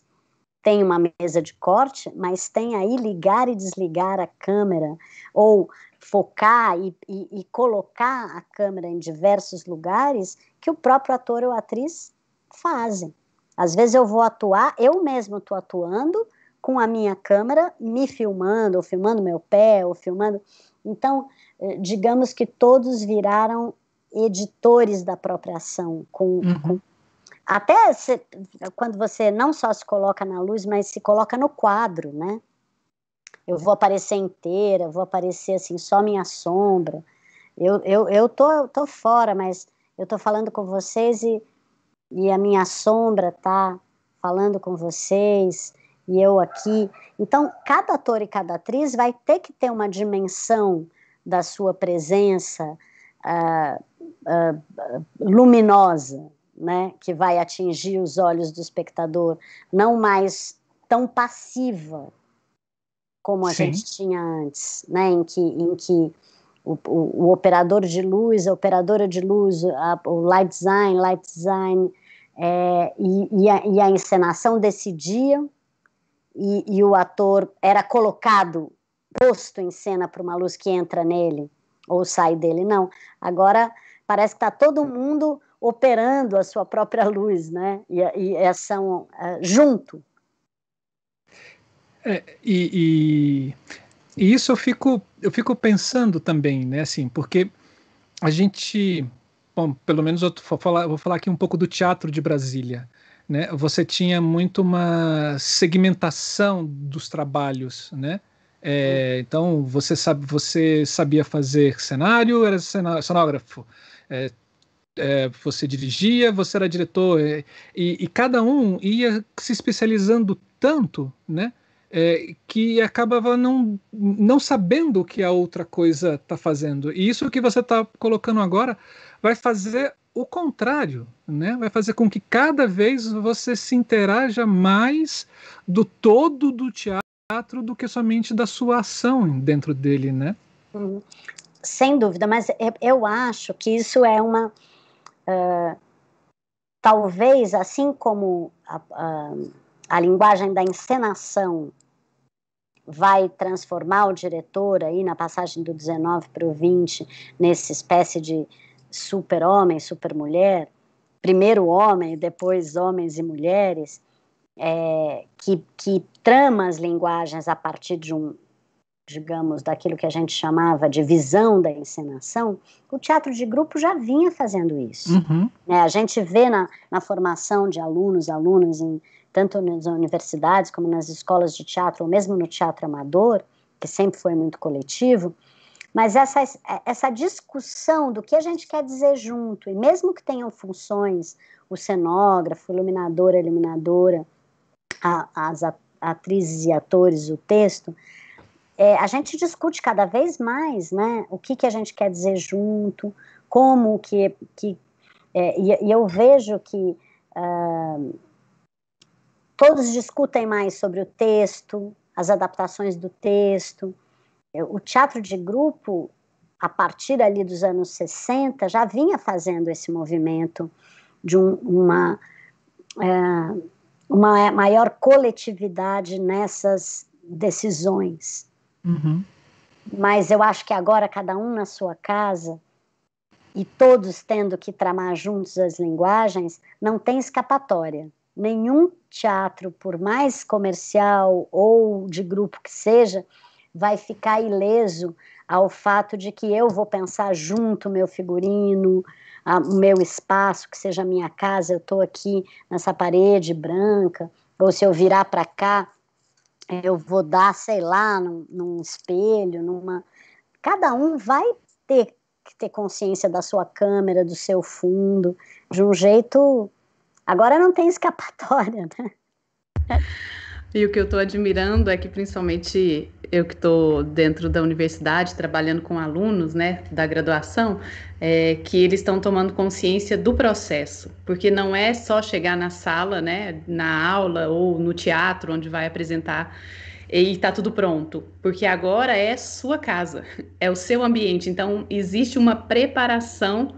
Speaker 3: Tem uma mesa de corte, mas tem aí ligar e desligar a câmera, ou focar e, e, e colocar a câmera em diversos lugares que o próprio ator ou atriz fazem. Às vezes eu vou atuar, eu mesmo estou atuando com a minha câmera, me filmando, ou filmando meu pé, ou filmando. Então, eh, digamos que todos viraram editores da própria ação. Com, uhum. com... Até se, quando você não só se coloca na luz, mas se coloca no quadro, né? Eu vou aparecer inteira, vou aparecer assim, só minha sombra. Eu, eu, eu tô, tô fora, mas eu estou falando com vocês e, e a minha sombra está falando com vocês e eu aqui. Então, cada ator e cada atriz vai ter que ter uma dimensão da sua presença uh, uh, luminosa, né, que vai atingir os olhos do espectador, não mais tão passiva como a Sim. gente tinha antes, né, em que, em que o, o, operador de luz, a operadora de luz, a, o light design, light design, é, e, e, a, e, a, encenação decidiam, e, e o ator era colocado, posto em cena para uma luz que entra nele ou sai dele, não. Agora parece que está todo mundo operando a sua própria luz, né? E, e é, são é, junto.
Speaker 2: É, e, e e isso eu fico, eu fico pensando também, né? Assim, porque a gente, bom, pelo menos eu vou falar, vou falar aqui um pouco do teatro de Brasília. Né? Você tinha muito uma segmentação dos trabalhos, né? É, então você sabe, você sabia fazer cenário, era cenógrafo. É, é, você dirigia, você era diretor é, e, e, cada um ia se especializando tanto, né? é, que acabava não, não sabendo o que a outra coisa está fazendo. E isso que você está colocando agora vai fazer o contrário, né? vai fazer com que cada vez você se interaja mais do todo do teatro do que somente da sua ação dentro dele, né?
Speaker 3: Uhum. sem dúvida, mas eu acho que isso é uma... Uh, talvez, assim como... A, a a linguagem da encenação vai transformar o diretor aí na passagem do 19 para o 20 nessa espécie de super-homem, super-mulher, primeiro homem, depois homens e mulheres, é, que, que trama as linguagens a partir de um, digamos, daquilo que a gente chamava de visão da encenação, o teatro de grupo já vinha fazendo isso. Uhum. Né? A gente vê na, na formação de alunos, alunas em tanto nas universidades como nas escolas de teatro, ou mesmo no teatro amador, que sempre foi muito coletivo, mas essa, essa discussão do que a gente quer dizer junto, e mesmo que tenham funções, o cenógrafo, iluminador, a iluminadora, a, as atrizes e atores, o texto, é, a gente discute cada vez mais né, o que, que a gente quer dizer junto, como que. que é, e, e, eu vejo que. Uh, todos discutem mais sobre o texto, as adaptações do texto. O teatro de grupo, a partir ali dos anos 60, já vinha fazendo esse movimento de um, uma, é, uma maior coletividade nessas decisões. Uhum. Mas eu acho que agora, cada um na sua casa, e todos tendo que tramar juntos as linguagens, não tem escapatória nenhum teatro, por mais comercial ou de grupo que seja, vai ficar ileso ao fato de que eu vou pensar junto meu figurino, o meu espaço, que seja a minha casa, eu estou aqui nessa parede branca, ou se eu virar para cá, eu vou dar, sei lá, num, num espelho, numa. Cada um vai ter que ter consciência da sua câmera, do seu fundo, de um jeito Agora não tem escapatória, né?
Speaker 1: E o que eu estou admirando é que, principalmente eu que estou dentro da universidade, trabalhando com alunos né, da graduação, é que eles estão tomando consciência do processo, porque não é só chegar na sala, né, na aula ou no teatro onde vai apresentar e está tudo pronto, porque agora é sua casa, é o seu ambiente, então existe uma preparação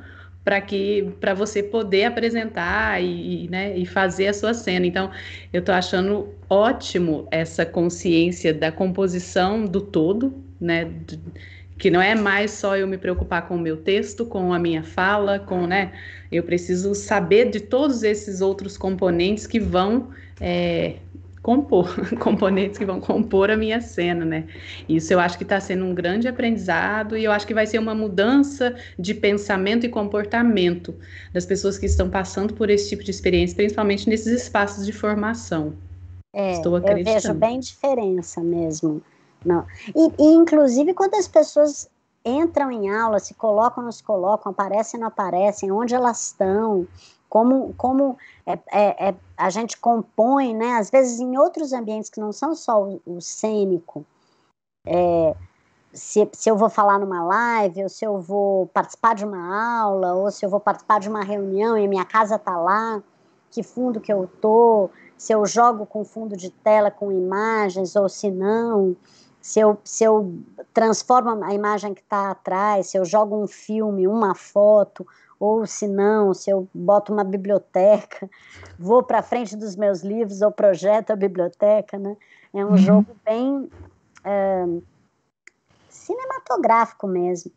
Speaker 1: para que para você poder apresentar e, né, e fazer a sua cena. Então, eu estou achando ótimo essa consciência da composição do todo, né? que não é mais só eu me preocupar com o meu texto, com a minha fala, com, né? Eu preciso saber de todos esses outros componentes que vão é, compor, componentes que vão compor a minha cena, né? Isso eu acho que está sendo um grande aprendizado e eu acho que vai ser uma mudança de pensamento e comportamento das pessoas que estão passando por esse tipo de experiência, principalmente nesses espaços de formação.
Speaker 3: É, Estou acreditando. Eu vejo bem diferença mesmo. Não. E, e, inclusive, quando as pessoas entram em aula, se colocam, não se colocam, aparecem, não aparecem, onde elas estão, como, como é, é, é, a gente compõe, né? Às vezes em outros ambientes que não são só o, o cênico, é, se, se, eu vou falar numa live, ou se eu vou participar de uma aula, ou se eu vou participar de uma reunião e minha casa tá lá, que fundo que eu tô, se eu jogo com fundo de tela, com imagens, ou se não, se eu, se eu transformo a imagem que está atrás, se eu jogo um filme, uma foto, ou se não, se eu boto uma biblioteca, vou para frente dos meus livros ou projeto a biblioteca, né? É um uhum. jogo bem é, cinematográfico mesmo.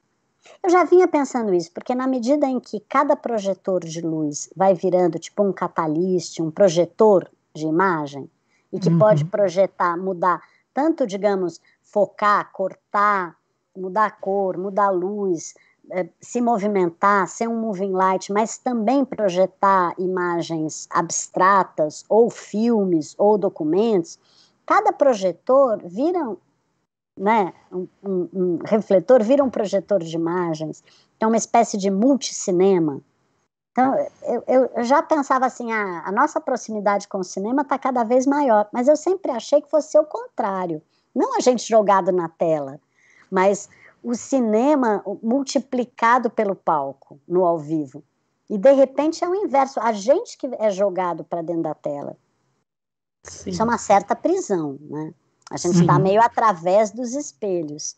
Speaker 3: Eu já vinha pensando isso, porque na medida em que cada projetor de luz vai virando tipo um catalyst, um projetor de imagem, e que uhum. pode projetar, mudar, tanto, digamos, focar, cortar, mudar a cor, mudar a luz, é, se movimentar, ser um moving light, mas também projetar imagens abstratas, ou filmes, ou documentos, cada projetor vira né, um, um, um refletor, vira um projetor de imagens. Então, uma espécie de multicinema. Então, eu, eu, já pensava assim, ah, a nossa proximidade com o cinema está cada vez maior, mas eu sempre achei que fosse o contrário, não a gente jogado na tela, mas o cinema multiplicado pelo palco, no ao vivo. E de repente é o inverso, a gente que é jogado para dentro da tela. Sim. Isso é uma certa prisão, né? A gente está meio através dos espelhos.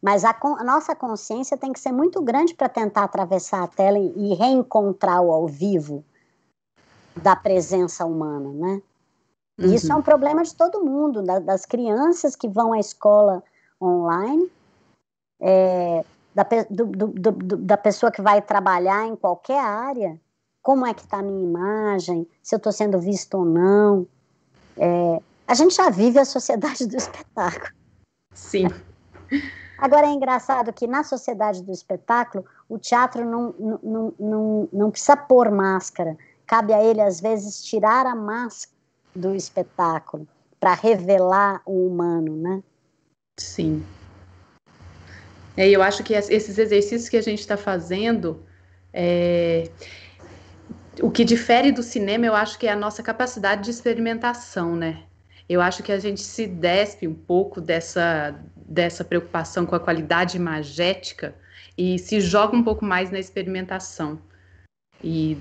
Speaker 3: Mas a, con a nossa consciência tem que ser muito grande para tentar atravessar a tela e, reencontrar o ao vivo da presença humana, né? E uhum. isso é um problema de todo mundo, da, das crianças que vão à escola online é, da, do, do, do, da pessoa que vai trabalhar em qualquer área, como é que está a minha imagem, se eu estou sendo visto ou não. É, a gente já vive a sociedade do espetáculo. Sim. Agora é engraçado que na sociedade do espetáculo o teatro não, não, não, não precisa pôr máscara. Cabe a ele, às vezes, tirar a máscara do espetáculo para revelar o humano, né? Sim. É, e eu acho que esses exercícios que a gente está
Speaker 1: fazendo, é... o que difere do cinema, eu acho que é a nossa capacidade de experimentação, né? Eu acho que a gente se despe um pouco dessa, dessa preocupação com a qualidade imagética e se joga um pouco mais na experimentação. E,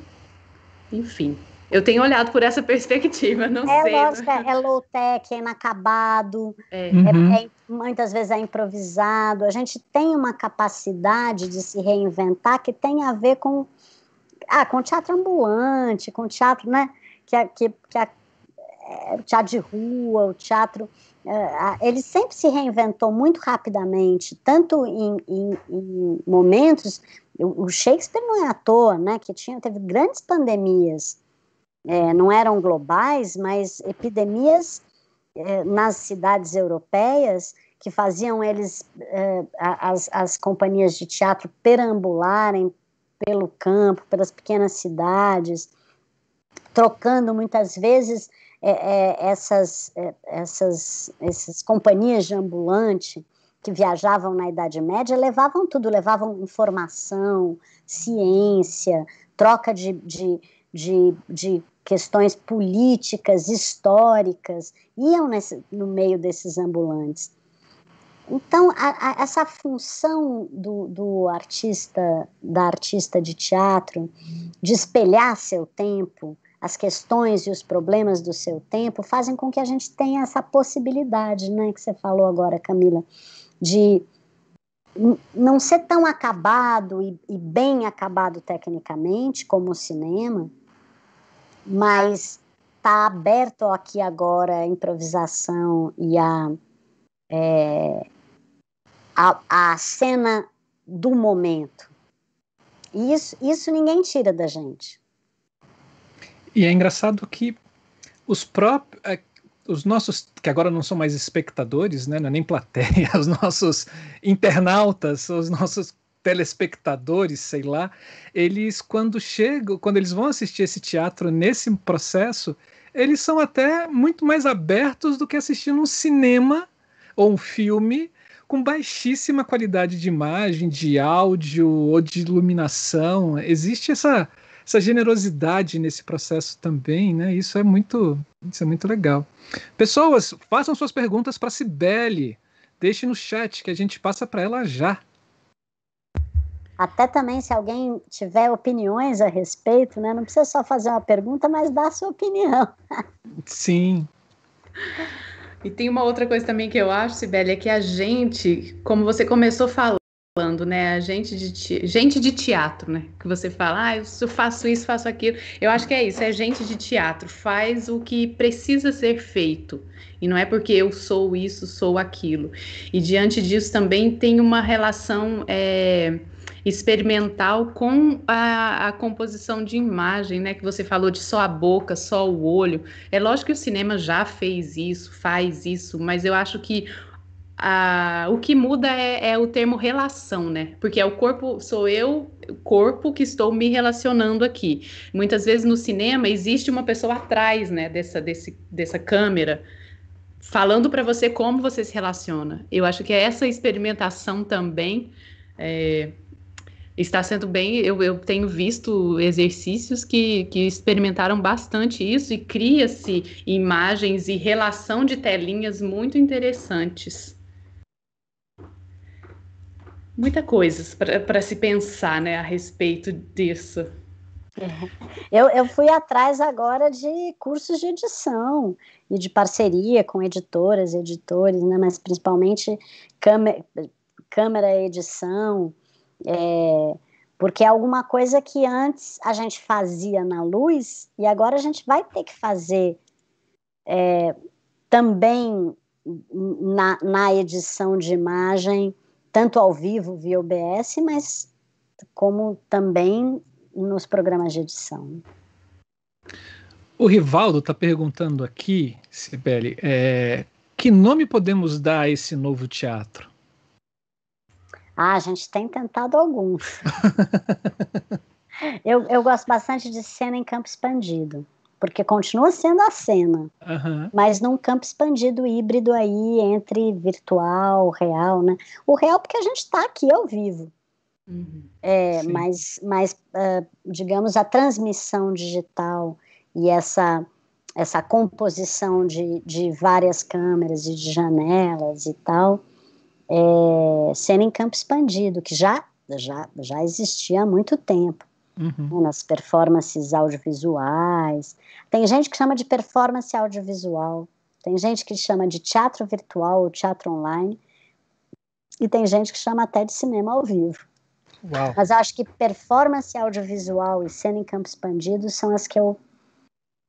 Speaker 1: enfim, eu tenho olhado por essa perspectiva, não é, sei. Lógico,
Speaker 3: né? é low tech, é inacabado, é. é uhum. É, é, muitas vezes é improvisado. A gente tem uma capacidade de se reinventar que tem a ver com, ah, com teatro ambulante, com teatro, né? Que, que, que a, é, o teatro de rua, o teatro. É, ele sempre se reinventou muito rapidamente, tanto em, em, em momentos. O Shakespeare não é à toa, né? Que tinha, teve grandes pandemias é, não eram globais, mas epidemias é, nas cidades europeias que faziam eles, é, as, as companhias de teatro perambularem pelo campo, pelas pequenas cidades, trocando muitas vezes é, é, essas, é, essas, essas companhias de ambulante que viajavam na Idade Média levavam tudo, levavam informação, ciência, troca de, de, de, de questões políticas, históricas, iam nesse, no meio desses ambulantes. Então, a, a, essa função do, do, artista, da artista de teatro, de espelhar seu tempo, as questões e os problemas do seu tempo, fazem com que a gente tenha essa possibilidade, né, que você falou agora, Camila, de não ser tão acabado e, e bem acabado tecnicamente como o cinema, mas está aberto aqui agora a improvisação e a, é, a, a, cena do momento. E isso, isso ninguém tira da gente.
Speaker 2: E é engraçado que os próprios. É, os nossos, que agora não são mais espectadores, né, é nem plateia, os nossos internautas, os nossos telespectadores, sei lá, eles quando chegam, quando eles vão assistir esse teatro nesse processo, eles são até muito mais abertos do que assistindo um cinema ou um filme com baixíssima qualidade de imagem, de áudio ou de iluminação. Existe essa essa generosidade nesse processo também, né? Isso é muito, isso é muito legal. Pessoas, façam suas perguntas para Cibele. Deixe no chat que a gente passa para ela já.
Speaker 3: Até também, se alguém tiver opiniões a respeito, né? Não precisa só fazer uma pergunta, mas dar a sua opinião.
Speaker 1: Sim. E tem uma outra coisa também que eu acho, Sibeli, é que a gente, como você começou falando, né? A gente de, te... gente de teatro, né? Que você fala, ah, eu faço isso, faço aquilo. Eu acho que é isso, é gente de teatro, faz o que precisa ser feito. E não é porque eu sou isso, sou aquilo. E diante disso também tem uma relação. É experimental com a, a, composição de imagem, né? Que você falou de só a boca, só o olho. É lógico que o cinema já fez isso, faz isso, mas eu acho que a, o que muda é, é o termo relação, né? Porque é o corpo, sou eu, corpo que estou me relacionando aqui. Muitas vezes no cinema existe uma pessoa atrás, né? Dessa, desse, dessa câmera falando para você como você se relaciona. Eu acho que essa experimentação também é, está sendo bem. Eu, eu tenho visto exercícios que, que experimentaram bastante isso e cria-se imagens e relação de telinhas muito interessantes. Muita coisa para se pensar né, a respeito disso.
Speaker 3: É. Eu, eu, fui atrás agora de cursos de edição e de parceria com editoras e editores, né, mas principalmente câmera, câmera edição, é, porque é alguma coisa que antes a gente fazia na luz e agora a gente vai ter que fazer é, também na, na edição de imagem, tanto ao vivo via OBS, mas como também nos programas de edição.
Speaker 4: O
Speaker 2: Rivaldo está perguntando aqui, Sibeli, é, que nome podemos dar a esse novo teatro?
Speaker 3: Ah, a gente tem tentado alguns. eu, eu gosto bastante de cena em campo expandido, porque continua sendo a cena, uhum. mas num campo expandido híbrido aí entre virtual, real, né? O real porque a gente está aqui ao vivo. Uhum. É, mas, mas uh, digamos, a transmissão digital e essa essa composição de, de várias câmeras e de janelas e tal, é, cena em campo expandido, que já, já, já existia há muito tempo. Uhum. Né, nas performances audiovisuais. Tem gente que chama de performance audiovisual, tem gente que chama de teatro virtual ou teatro online, e tem gente que chama até de cinema ao vivo. Uau. Mas acho que performance audiovisual e cena em campo expandido são as que eu,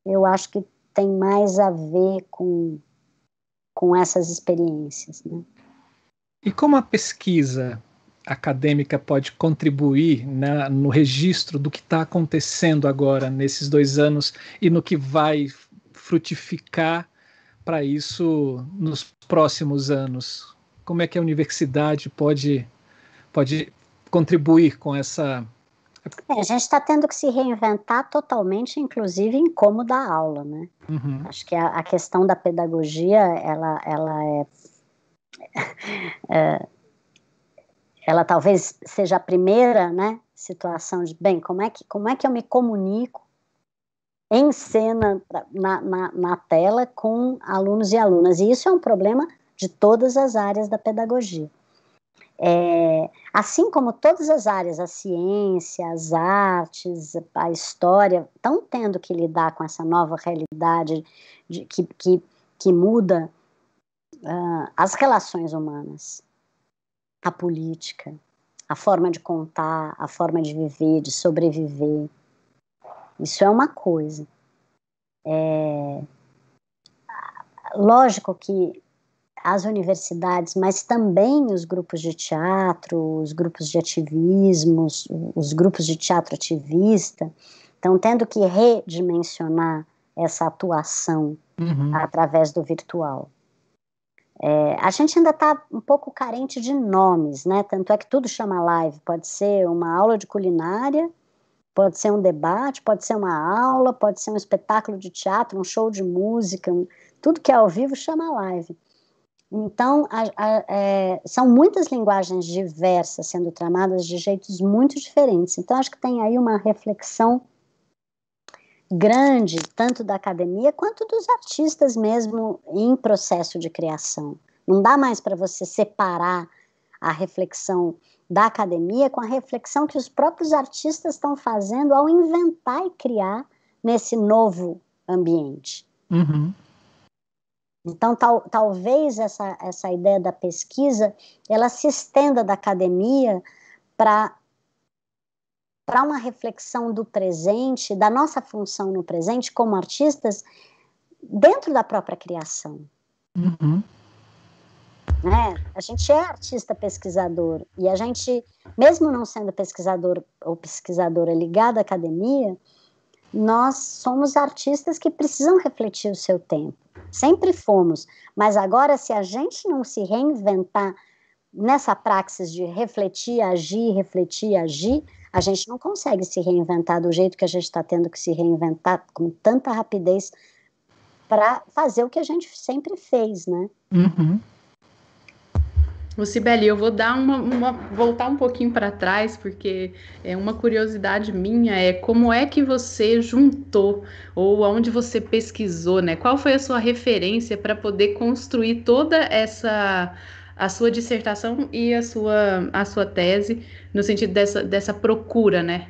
Speaker 3: eu acho que tem mais a ver com, com essas experiências, né?
Speaker 2: E como a pesquisa acadêmica pode contribuir né, no registro do que está acontecendo agora nesses dois anos e no que vai frutificar para isso nos próximos anos? Como é que a universidade pode, pode contribuir com essa.
Speaker 3: É, a gente está tendo que se reinventar totalmente, inclusive em como dar aula, né? Uhum. Acho que a, a, questão da pedagogia, ela, ela é É, ela talvez seja a primeira, né, situação de bem, como é que como é que eu me comunico em cena na, na, na tela com alunos e alunas? E isso é um problema de todas as áreas da pedagogia. É, assim como todas as áreas, a ciência, as artes, a história, estão tendo que lidar com essa nova realidade de, que, que, que muda uh, as relações humanas, a política, a forma de contar, a forma de viver, de sobreviver. Isso é uma coisa. É... Lógico que as universidades, mas também os grupos de teatro, os grupos de ativismo, os, os grupos de teatro ativista, estão tendo que redimensionar essa atuação uhum. através do virtual. É, a gente ainda está um pouco carente de nomes, né? Tanto é que tudo chama live. Pode ser uma aula de culinária, pode ser um debate, pode ser uma aula, pode ser um espetáculo de teatro, um show de música, um, tudo que é ao vivo chama live. Então, a, a, é, são muitas linguagens diversas sendo tramadas de jeitos muito diferentes. Então, acho que tem aí uma reflexão grande, tanto da academia quanto dos artistas mesmo em processo de criação. Não dá mais para você separar a reflexão da academia com a reflexão que os próprios artistas estão fazendo ao inventar e criar nesse novo ambiente. Uhum. Então, tal, talvez essa, essa ideia da pesquisa ela se estenda da academia para para uma reflexão do presente, da nossa função no presente como artistas, dentro da própria criação. Uhum. Né? A gente é artista pesquisador e a gente, mesmo não sendo pesquisador ou pesquisadora ligada à academia, nós somos artistas que precisam refletir o seu tempo. Sempre fomos, mas agora se a gente não se reinventar nessa praxis de refletir, agir, refletir, agir, a gente não consegue se reinventar do jeito que a gente está tendo que se reinventar com tanta rapidez para fazer o que a gente sempre fez, né?
Speaker 4: Uhum.
Speaker 1: Sibeli, eu vou dar uma, uma voltar um pouquinho para trás, porque é uma curiosidade minha é como é que você juntou ou aonde você pesquisou, né? Qual foi a sua referência para poder construir toda essa a sua dissertação e a sua, a sua tese, no sentido dessa, dessa procura, né?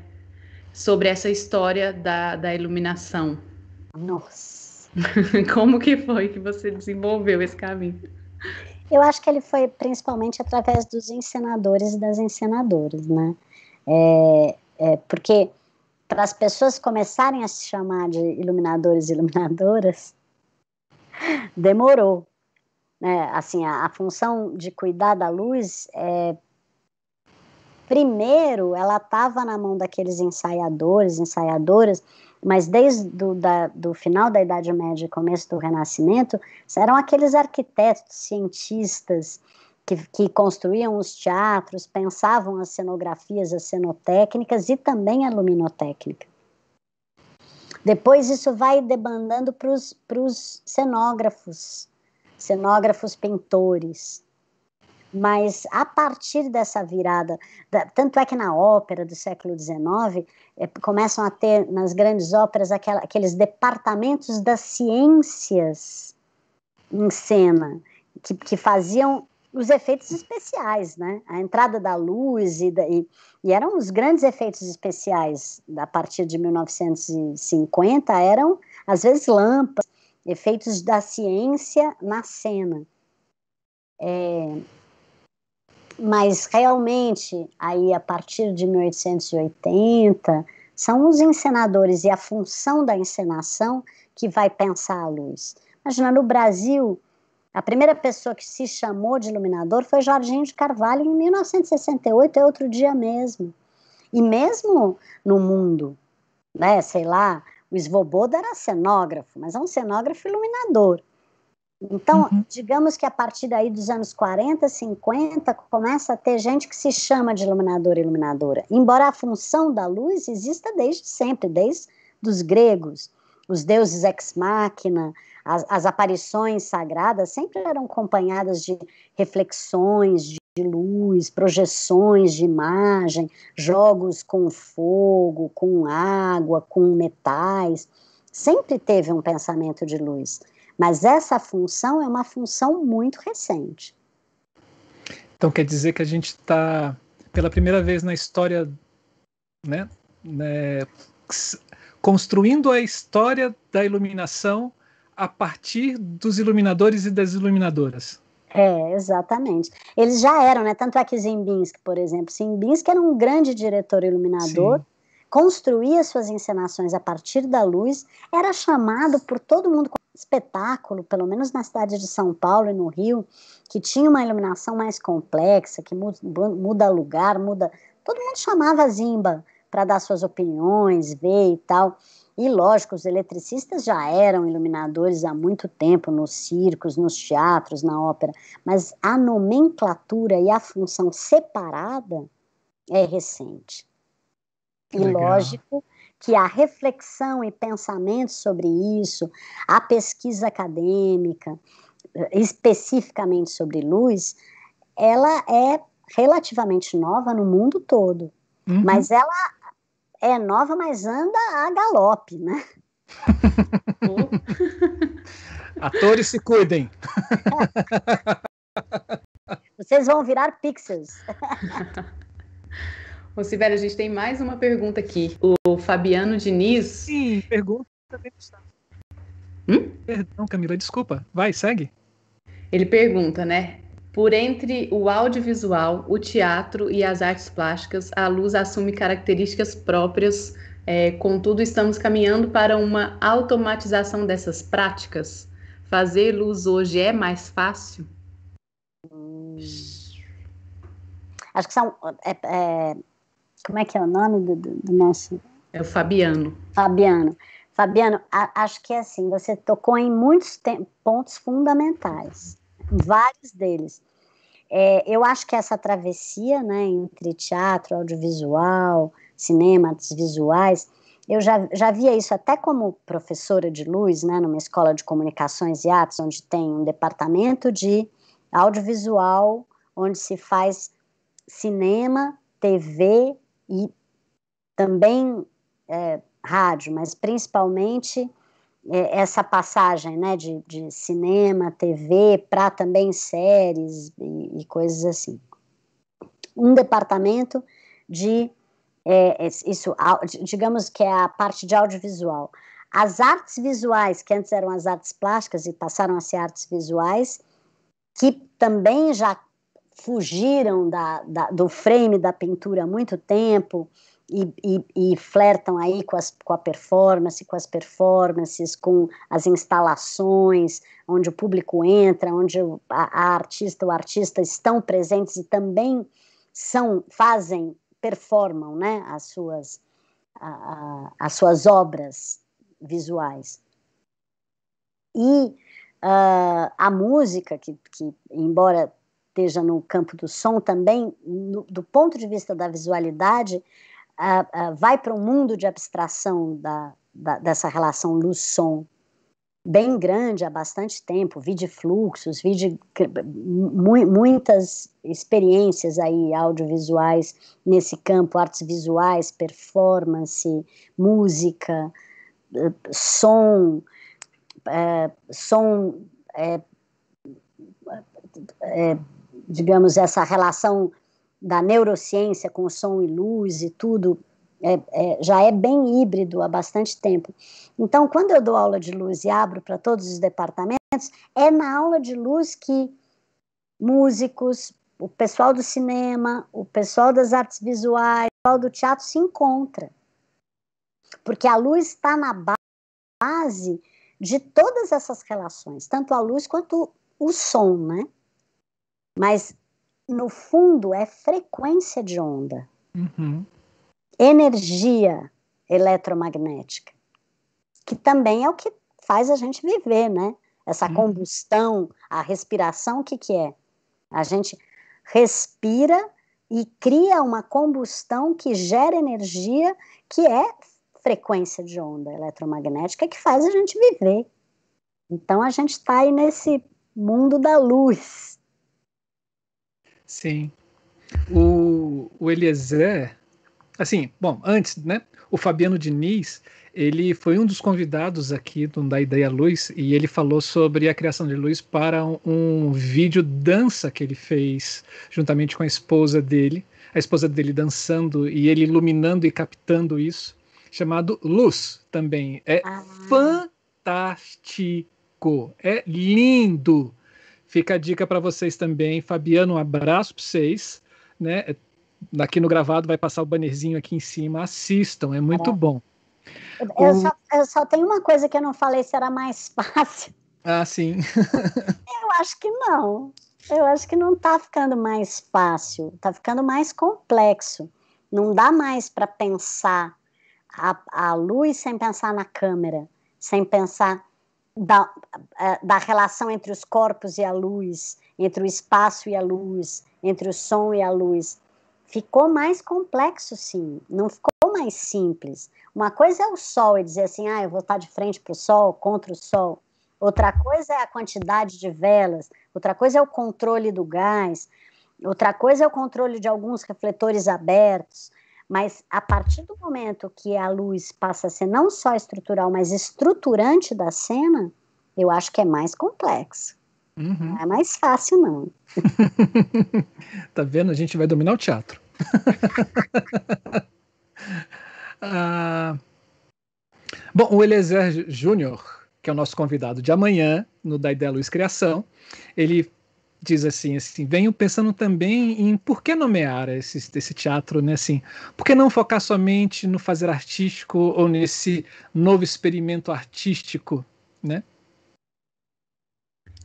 Speaker 1: Sobre essa história da, da iluminação. Nossa! Como que foi que você desenvolveu esse caminho?
Speaker 3: Eu acho que ele foi principalmente através dos encenadores e das encenadoras, né? É, é porque para as pessoas começarem a se chamar de iluminadores e iluminadoras, demorou, né? Assim, a, a função de cuidar da luz é primeiro ela estava na mão daqueles ensaiadores, ensaiadoras, mas desde do, da, do final da Idade Média e começo do Renascimento, eram aqueles arquitetos, cientistas que, que construíam os teatros, pensavam as cenografias, as cenotécnicas e também a luminotécnica. Depois isso vai debandando para os cenógrafos, cenógrafos pintores. Mas a partir dessa virada, da, tanto é que na ópera do século XIX é, começam a ter nas grandes óperas aquela, aqueles departamentos das ciências em cena, que, que faziam os efeitos especiais, né? A entrada da luz e, da, e, e, eram os grandes efeitos especiais a partir de 1950 eram às vezes lâmpadas efeitos da ciência na cena. É, mas realmente, aí a partir de 1880, são os encenadores e a função da encenação que vai pensar a luz. Imagina, no Brasil, a primeira pessoa que se chamou de iluminador foi Jorginho de Carvalho em 1968, é outro dia mesmo. E mesmo no mundo, né, sei lá, o Svoboda era cenógrafo, mas é um cenógrafo iluminador. Então, uhum. digamos que a partir daí dos anos 40, 50, começa a ter gente que se chama de iluminador e iluminadora, embora a função da luz exista desde sempre, desde os gregos. Os deuses ex machina, as, as aparições sagradas sempre eram acompanhadas de reflexões, de de luz, projeções de imagem, jogos com fogo, com água, com metais. Sempre teve um pensamento de luz, mas essa função é uma função muito recente.
Speaker 2: Então quer dizer que a gente está, pela primeira vez na história, né, né, construindo a história da iluminação a partir dos iluminadores e das iluminadoras.
Speaker 3: É, exatamente. Eles já eram, né? Tanto é que Zimbinski, por exemplo, Zimbinski era um grande diretor iluminador, Sim. construía suas encenações a partir da luz, era chamado por todo mundo como espetáculo, pelo menos na cidade de São Paulo e no Rio, que tinha uma iluminação mais complexa, que muda, muda lugar, muda. Todo mundo chamava Zimba para dar suas opiniões, ver e tal. E lógico, os eletricistas já eram iluminadores há muito tempo nos circos, nos teatros, na ópera, mas a nomenclatura e a função separada é recente. Que e legal. lógico que a reflexão e pensamento sobre isso, a pesquisa acadêmica, especificamente sobre luz, ela é relativamente nova no mundo todo, uhum. mas ela é nova, mas anda a galope, né?
Speaker 2: Atores se cuidem.
Speaker 1: Vocês vão virar pixels. Ô, Sibeli, a gente tem mais uma pergunta aqui. O Fabiano Diniz. Sim, pergunta também Hum? Perdão, Camila, desculpa. Vai, segue. Ele pergunta, né? Por entre o audiovisual, o teatro e as artes plásticas, a luz assume características próprias, é, contudo, estamos caminhando para uma automatização dessas práticas. Fazer luz hoje é mais fácil? Hum.
Speaker 3: Acho que são. É, é, como é que é o nome do, do, do nosso. É o Fabiano. Fabiano. Fabiano, a, acho que é assim, você tocou em muitos pontos fundamentais vários deles. É, eu acho que essa travessia né, entre teatro, audiovisual, cinema, artes visuais, eu já, já via isso até como professora de luz, né, numa escola de comunicações e artes, onde tem um departamento de audiovisual, onde se faz cinema, TV e também é, rádio, mas principalmente é, essa passagem né, de, de cinema, TV, para também séries e, e, coisas assim. Um departamento de, é, é isso, digamos que é a parte de audiovisual. As artes visuais, que antes eram as artes plásticas e passaram a ser artes visuais, que também já fugiram da, da do frame da pintura há muito tempo, e, e, flertam aí com, as, com a performance, com as performances, com as instalações, onde o público entra, onde a, a artista, o artista estão presentes e também são, fazem, performam, né, as suas, a, a, as suas obras visuais. E Uh, a música, que, que, embora esteja no campo do som, também, no, do ponto de vista da visualidade, vai para um mundo de abstração da, da, dessa relação luz-som bem grande há bastante tempo, vi de fluxos, vi de mu muitas experiências aí audiovisuais nesse campo, artes visuais, performance, música, eh, som, é, som, é, é, digamos essa relação da neurociência com som e luz e tudo, é, é, já é bem híbrido há bastante tempo. Então, quando eu dou aula de luz e abro para todos os departamentos, é na aula de luz que músicos, o pessoal do cinema, o pessoal das artes visuais, o pessoal do teatro se encontra. Porque a luz está na base de todas essas relações, tanto a luz quanto o som, né? Mas no fundo, é frequência de onda, uhum. energia eletromagnética, que também é o que faz a gente viver, né? Essa uhum. combustão, a respiração, o que, que é? A gente respira e cria uma combustão que gera energia, que é frequência de onda eletromagnética, que faz a gente viver. Então a gente está aí nesse mundo da luz.
Speaker 2: Sim. O, o Eliezer, assim, bom, antes, né? O Fabiano Diniz, ele foi um dos convidados aqui do Da Ideia Luz e ele falou sobre a criação de luz para um, um vídeo dança que ele fez juntamente com a esposa dele, a esposa dele dançando e ele iluminando e captando isso, chamado Luz também. É ah. fantástico, é lindo Fica a dica para vocês também. Fabiano, um abraço para vocês. Né? Aqui no gravado vai passar o bannerzinho aqui em cima. Assistam, é muito é. bom.
Speaker 3: Eu, o... só, eu só tenho uma coisa que eu não falei se era mais fácil.
Speaker 2: Ah, sim.
Speaker 3: eu acho que não. Eu acho que não está ficando mais fácil, está ficando mais complexo. Não dá mais para pensar a, a luz sem pensar na câmera, sem pensar da, eh, da relação entre os corpos e a luz, entre o espaço e a luz, entre o som e a luz. Ficou mais complexo, sim, não ficou mais simples. Uma coisa é o sol e dizer assim, ah, eu vou estar de frente para o sol, contra o sol. Outra coisa é a quantidade de velas, outra coisa é o controle do gás, outra coisa é o controle de alguns refletores abertos, mas a partir do momento que a luz passa a ser não só estrutural, mas estruturante da cena, eu acho que é mais complexo. Uhum. Não é mais fácil, não.
Speaker 2: tá vendo? A gente vai dominar o teatro. ah, bom, o Eliezer Júnior, que é o nosso convidado de amanhã no Ideia Luz Criação, ele diz assim, assim, venho pensando também em por que nomear esse, esse teatro, né, assim, por que não focar somente no fazer artístico ou nesse novo experimento artístico, né?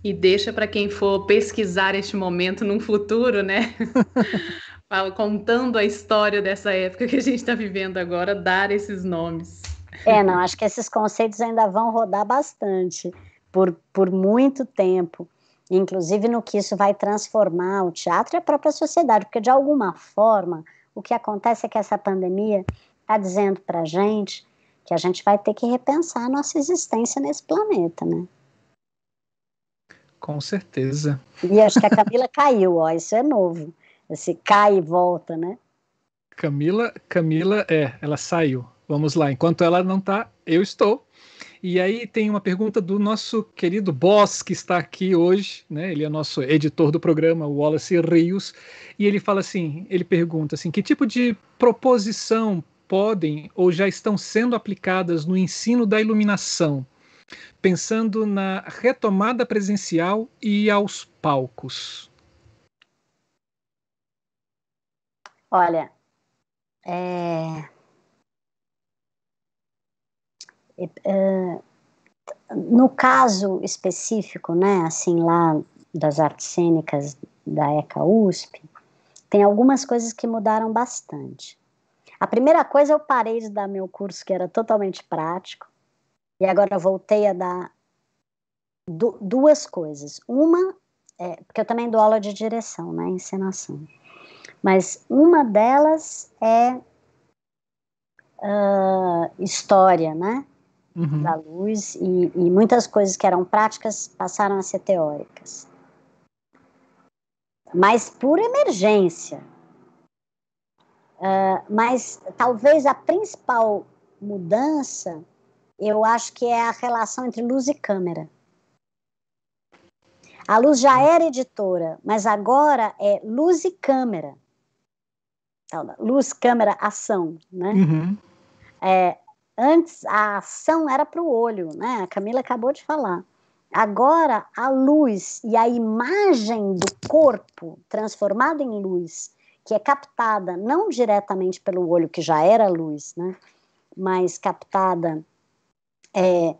Speaker 1: E deixa para quem for pesquisar este momento num futuro, né? Contando a história dessa época que a gente está vivendo agora, dar esses nomes.
Speaker 3: É, não, acho que esses conceitos ainda vão rodar bastante por, por muito tempo inclusive no que isso vai transformar o teatro e a própria sociedade, porque de alguma forma o que acontece é que essa pandemia está dizendo para a gente que a gente vai ter que repensar a nossa existência nesse planeta, né?
Speaker 2: Com certeza.
Speaker 3: E acho que a Camila caiu, ó, isso é novo. Esse cai e volta, né?
Speaker 2: Camila, Camila, é, ela saiu. Vamos lá, enquanto ela não tá, eu estou. E aí tem uma pergunta do nosso querido boss que está aqui hoje, né? Ele é nosso editor do programa, Wallace Rios, e ele fala assim, ele pergunta assim, que tipo de proposição podem ou já estão sendo aplicadas no ensino da iluminação, pensando na retomada presencial e aos palcos?
Speaker 3: Olha, é, no caso específico, né, assim lá das artes cênicas da ECA USP, tem algumas coisas que mudaram bastante. A primeira coisa, eu parei de dar meu curso que era totalmente prático e agora voltei a dar du duas coisas. Uma, é, porque eu também dou aula de direção, né, encenação. Mas uma delas é uh, história, né? uhum. da luz e, e muitas coisas que eram práticas passaram a ser teóricas. Mas por emergência, Uh, mas talvez a principal mudança eu acho que é a relação entre luz e câmera. A luz já era editora, mas agora é luz e câmera. Então, luz, câmera, ação, né? Uhum. É, Antes a ação era para o olho, né? A Camila acabou de falar. Agora a luz e a imagem do corpo transformada em luz, que é captada não diretamente pelo olho, que já era luz, né? Mas captada é,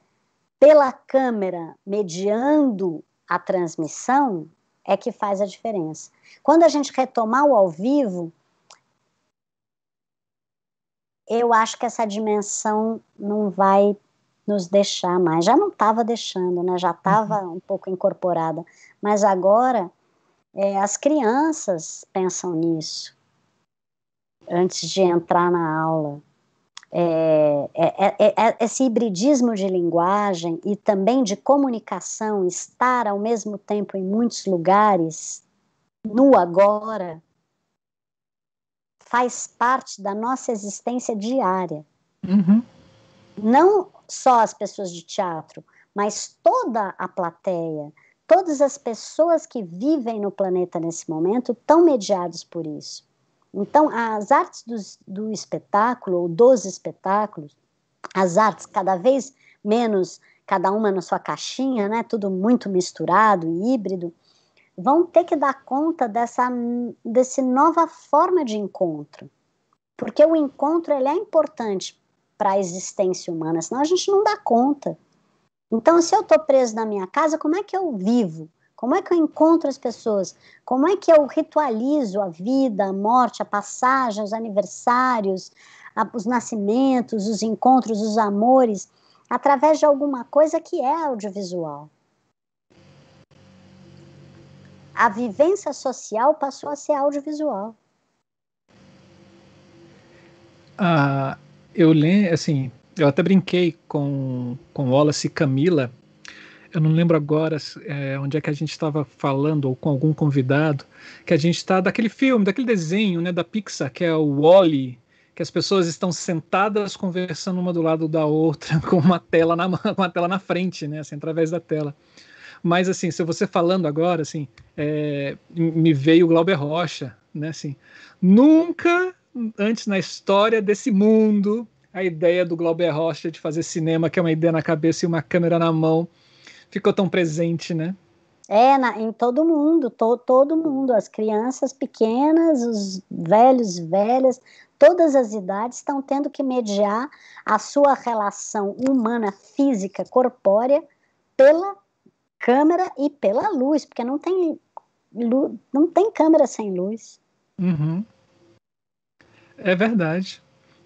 Speaker 3: pela câmera mediando a transmissão, é que faz a diferença. Quando a gente retomar o ao vivo, eu acho que essa dimensão não vai nos deixar mais. Já não estava deixando, né? Já estava uhum. um pouco incorporada, mas agora é, as crianças pensam nisso antes de entrar na aula. É é, é, é, é, esse hibridismo de linguagem e também de comunicação, estar ao mesmo tempo em muitos lugares, no agora, faz parte da nossa existência diária. Uhum. Não só as pessoas de teatro, mas toda a plateia, todas as pessoas que vivem no planeta nesse momento estão mediados por isso. Então, as artes do, do espetáculo, ou dos espetáculos, as artes cada vez menos, cada uma na sua caixinha, né? tudo muito misturado e híbrido, vão ter que dar conta dessa, desse nova forma de encontro. Porque o encontro ele é importante para a existência humana, senão a gente não dá conta. Então, se eu estou preso na minha casa, como é que eu vivo? Como é que eu encontro as pessoas? Como é que eu ritualizo a vida, a morte, a passagem, os aniversários, a, os nascimentos, os encontros, os amores, através de alguma coisa que é audiovisual? a vivência social passou a ser audiovisual.
Speaker 2: Ah, eu lembro, assim, eu até brinquei com, com Wallace e Camila, eu não lembro agora é, onde é que a gente estava falando, ou com algum convidado, que a gente está daquele filme, daquele desenho né, da Pixar, que é o Wally, que as pessoas estão sentadas conversando uma do lado da outra, com uma tela na, uma tela na frente, né, assim, através da tela. Mas, assim, se você falando agora, assim, é, me veio o Glauber Rocha, né? Assim, nunca antes na história desse mundo a ideia do Glauber Rocha de fazer cinema, que é uma ideia na cabeça e uma câmera na mão, ficou tão presente, né?
Speaker 3: É, na, em todo mundo, to, todo mundo, as crianças pequenas, os velhos, velhas, todas as idades estão tendo que mediar a sua relação humana, física, corpórea, pela câmera e pela luz, porque não tem, não tem câmera sem luz.
Speaker 2: Uhum. É verdade.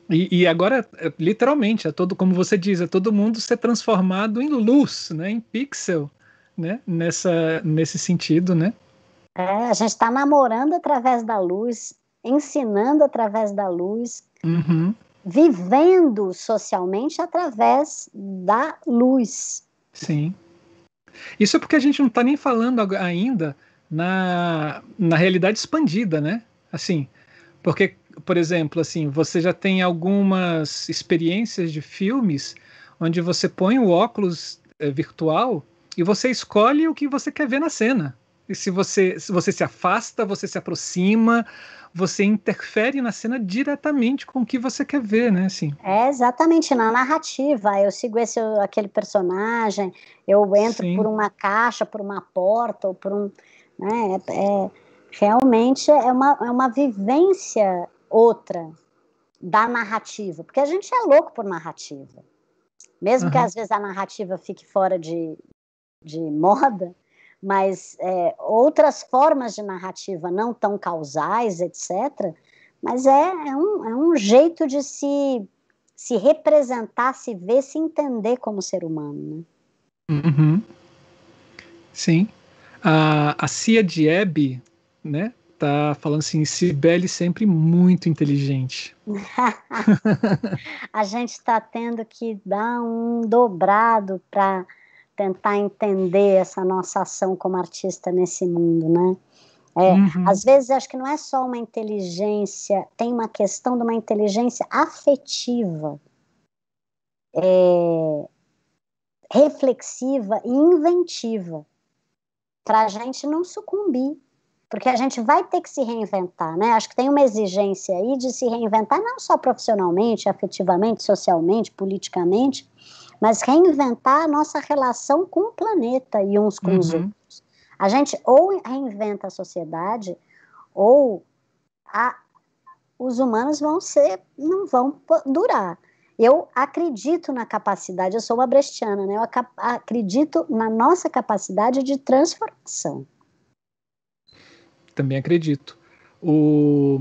Speaker 2: E, e, agora, é, literalmente, é todo, como você diz, é todo mundo ser transformado em luz, né? em pixel, né? Nessa, nesse sentido, né?
Speaker 3: É, a gente está namorando através da luz, ensinando através da luz, uhum. vivendo socialmente através da luz. Sim.
Speaker 2: Isso é porque a gente não está nem falando ainda na, na realidade expandida, né? Assim, porque, por exemplo, assim, você já tem algumas experiências de filmes onde você põe o óculos é, virtual e você escolhe o que você quer ver na cena. E se você se, você se afasta, você se aproxima, você interfere na cena diretamente com o que você quer ver, né?
Speaker 4: Assim.
Speaker 3: É exatamente na narrativa. Eu sigo esse, aquele personagem, eu entro Sim. por uma caixa, por uma porta, ou por um. Né? É, é, realmente é uma, é uma vivência outra da narrativa, porque a gente é louco por narrativa. Mesmo uhum. que às vezes a narrativa fique fora de, de moda, mas é, outras formas de narrativa não tão causais, etc. Mas é, é, um, é um jeito de se, se representar, se ver, se entender como ser humano.
Speaker 4: Né? Uhum.
Speaker 2: Sim. A, a Cia Dieb, né, tá falando assim, Cibele sempre muito inteligente.
Speaker 3: a gente está tendo que dar um dobrado para tentar entender essa nossa ação como artista nesse mundo, né? É, uhum. Às vezes acho que não é só uma inteligência, tem uma questão de uma inteligência afetiva, é, reflexiva e inventiva, para a gente não sucumbir, porque a gente vai ter que se reinventar, né? Acho que tem uma exigência aí de se reinventar não só profissionalmente, afetivamente, socialmente, politicamente, mas reinventar a nossa relação com o planeta e uns com uhum. os outros. A gente ou reinventa a sociedade, ou a, os humanos vão ser, não vão durar. Eu acredito na capacidade, eu sou uma brechiana, né? Eu acredito na nossa capacidade de transformação.
Speaker 2: Também acredito. O,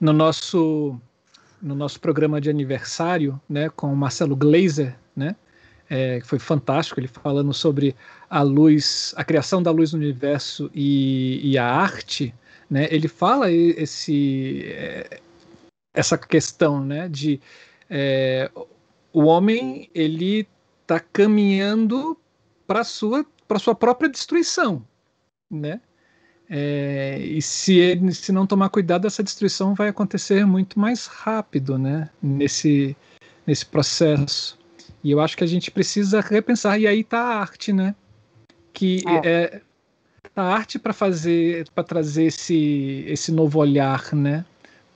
Speaker 2: no nosso no nosso programa de aniversário, né, com o Marcelo Glazer, né? É, que foi fantástico, ele falando sobre a luz, a criação da luz no universo e, e a arte, né? Ele fala esse, é, essa questão, né? De é, o homem ele está caminhando para sua para sua própria destruição, né? É, e se ele se não tomar cuidado, essa destruição vai acontecer muito mais rápido, né? Nesse nesse processo. E eu acho que a gente precisa repensar. E aí está a arte, né? Que é, é a arte para fazer, para trazer esse, esse novo olhar, né?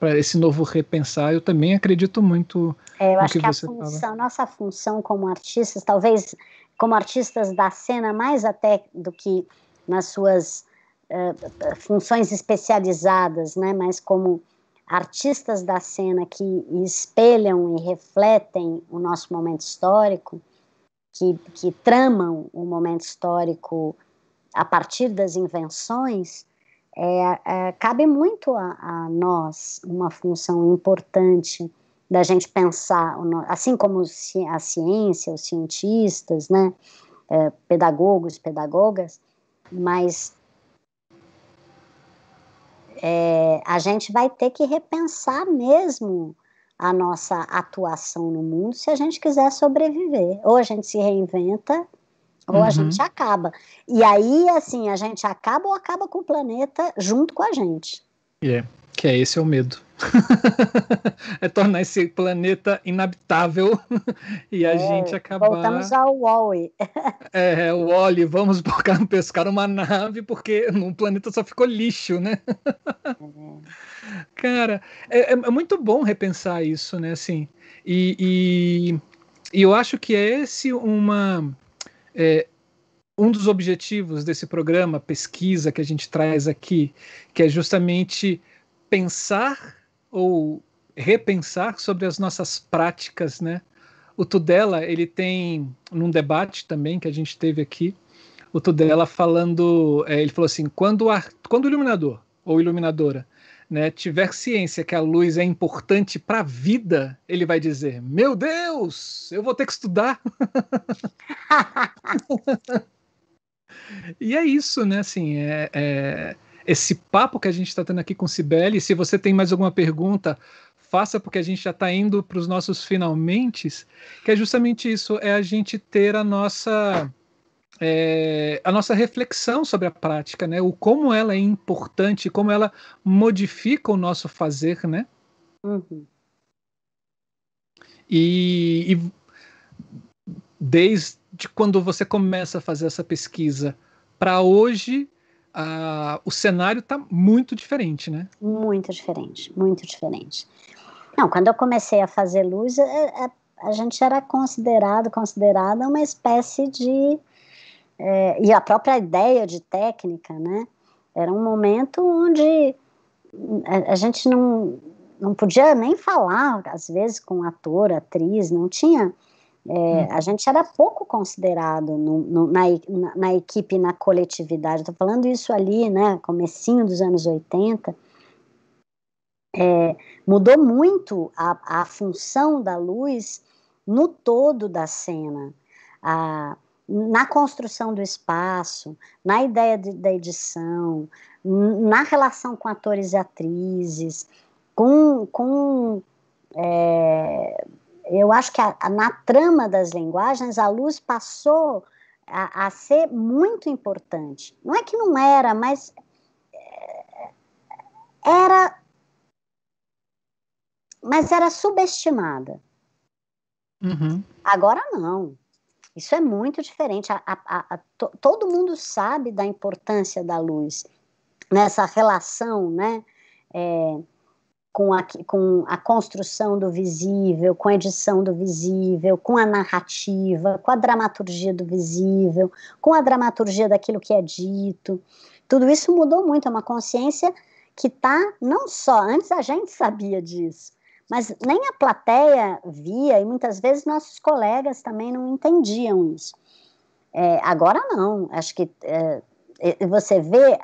Speaker 2: Para esse novo repensar. Eu também acredito muito.
Speaker 3: É, eu acho que, que a função, fala. nossa função como artistas, talvez como artistas da cena, mais até do que nas suas uh, funções especializadas, né? Mas como artistas da cena que espelham e refletem o nosso momento histórico, que, que tramam o momento histórico a partir das invenções, é, é, cabe muito a, a, nós uma função importante da gente pensar, assim como a ciência, os cientistas, né, é, pedagogos, pedagogas, mas é, a gente vai ter que repensar mesmo a nossa atuação no mundo se a gente quiser sobreviver. Ou a gente se reinventa, ou uhum. a gente acaba. E aí, assim, a gente acaba ou acaba com o planeta junto com a gente.
Speaker 2: Yeah. É. Que é esse é o medo. é tornar esse planeta inabitável e a é, gente acabar. Voltamos
Speaker 3: ao Wally.
Speaker 2: É, é, o Wally, vamos pescar uma nave, porque no planeta só ficou lixo, né? É. Cara, é, é, é, muito bom repensar isso, né? Assim, e, e, e eu acho que é esse uma. É, um dos objetivos desse programa, pesquisa que a gente traz aqui, que é justamente pensar ou repensar sobre as nossas práticas, né? O Tudela, ele tem, num debate também que a gente teve aqui, o Tudela falando, é, ele falou assim, quando, a, quando o iluminador ou iluminadora né, tiver ciência que a luz é importante para a vida, ele vai dizer, meu Deus, eu vou ter que estudar. e é isso, né? Assim, é, é esse papo que a gente está tendo aqui com Cibele. Se você tem mais alguma pergunta, faça, porque a gente já está indo para os nossos finalmente, que é justamente isso, é a gente ter a nossa. É, a nossa reflexão sobre a prática, né? O como ela é importante, como ela modifica o nosso fazer, né? Uhum. E, e desde quando você começa a fazer essa pesquisa para hoje, o cenário está muito diferente,
Speaker 3: né? Muito diferente, muito diferente. Não, quando eu comecei a fazer luz, a, é, a, é, a gente era considerado, considerada uma espécie de é, e a própria ideia de técnica, né? Era um momento onde a, a gente não não podia nem falar às vezes com ator, atriz, não tinha é, A gente era pouco considerado no, no, na, na, na, equipe, na coletividade. Estou falando isso ali, né? Comecinho dos anos 80. É, mudou muito a, a função da luz no todo da cena. A, na construção do espaço, na ideia de, da edição, na relação com atores e atrizes, com, com é, eu acho que a, a, na trama das linguagens a luz passou a, a, ser muito importante. Não é que não era, mas eh, era, mas era subestimada. Uhum. Agora não. Isso é muito diferente. todo mundo sabe da importância da luz nessa relação, né? É, com a, com a construção do visível, com a edição do visível, com a narrativa, com a dramaturgia do visível, com a dramaturgia daquilo que é dito. Tudo isso mudou muito, é uma consciência que está não só, antes a gente sabia disso, mas nem a plateia via e muitas vezes nossos colegas também não entendiam isso. É, agora não, acho que é, você vê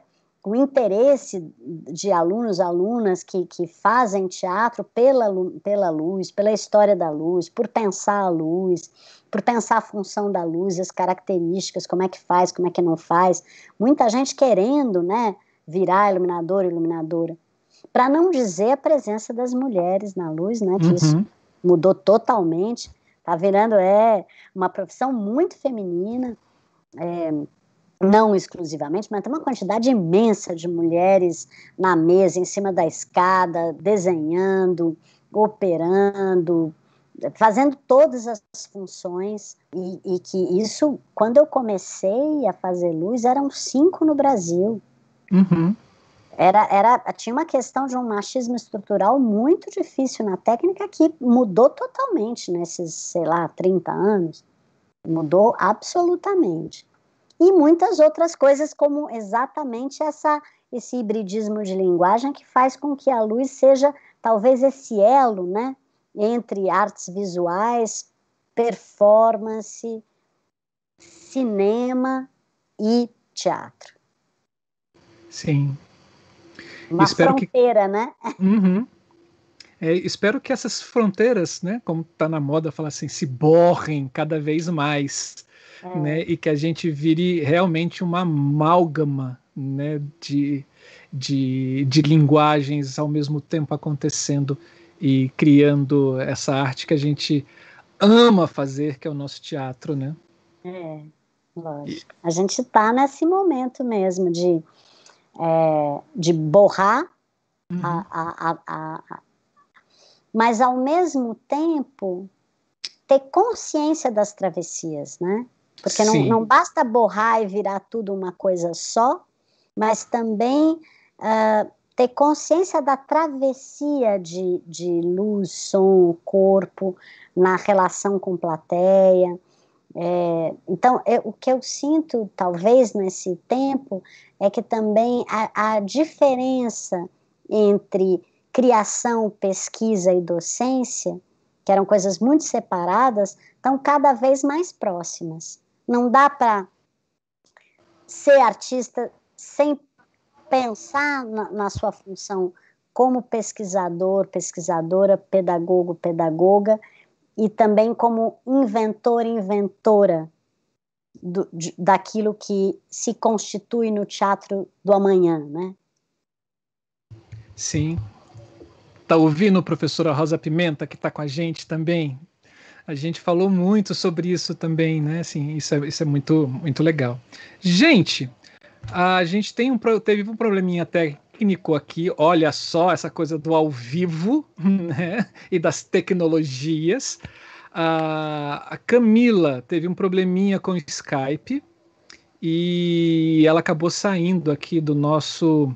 Speaker 3: o interesse de alunos, alunas que, que fazem teatro pela, pela luz, pela história da luz, por pensar a luz, por pensar a função da luz, as características, como é que faz, como é que não faz. Muita gente querendo, né, virar iluminador, iluminadora. Para não dizer a presença das mulheres na luz, né, que uhum. isso mudou totalmente, tá virando é uma profissão muito feminina. É, não exclusivamente, mas tem uma quantidade imensa de mulheres na mesa, em cima da escada, desenhando, operando, fazendo todas as funções. E, e que isso, quando eu comecei a fazer luz, eram cinco no Brasil. Uhum. Era, era, tinha uma questão de um machismo estrutural muito difícil na técnica que mudou totalmente nesses, sei lá, 30 anos. Mudou absolutamente e muitas outras coisas, como exatamente essa, esse hibridismo de linguagem que faz com que a luz seja talvez esse elo né, entre artes visuais, performance, cinema e teatro.
Speaker 2: Sim. Uma espero
Speaker 3: fronteira, que... né?
Speaker 2: Uhum. É, espero que essas fronteiras, né, como está na moda falar assim, se borrem cada vez mais é. né? E que a gente vire realmente uma amálgama, né? De, de, de linguagens ao mesmo tempo acontecendo e criando essa arte que a
Speaker 3: gente ama fazer, que é o nosso teatro, né?
Speaker 4: É, lógico.
Speaker 3: E... A gente está nesse momento mesmo de, é, de borrar uhum. a, a, a, a, mas ao mesmo tempo ter consciência das travessias, né? Porque não, não, basta borrar e virar tudo uma coisa só, mas também uh, ter consciência da travessia de, de luz, som, corpo, na relação com plateia. É, então, é, o que eu sinto, talvez, nesse tempo, é que também a, a diferença entre criação, pesquisa e docência, que eram coisas muito separadas, estão cada vez mais próximas. Não dá para ser artista sem pensar na, na sua função como pesquisador, pesquisadora, pedagogo, pedagoga e também como inventor, inventora do, de, daquilo que se constitui no teatro do amanhã, né?
Speaker 2: Sim. Tá ouvindo, professora Rosa Pimenta, que está com a gente também? A gente falou muito sobre isso também, né? Assim, isso é, isso é muito, muito legal. Gente, a gente tem um, teve um probleminha técnico aqui, olha só essa coisa do ao vivo né? e das tecnologias. A, a Camila teve um probleminha com o Skype e ela acabou saindo aqui do nosso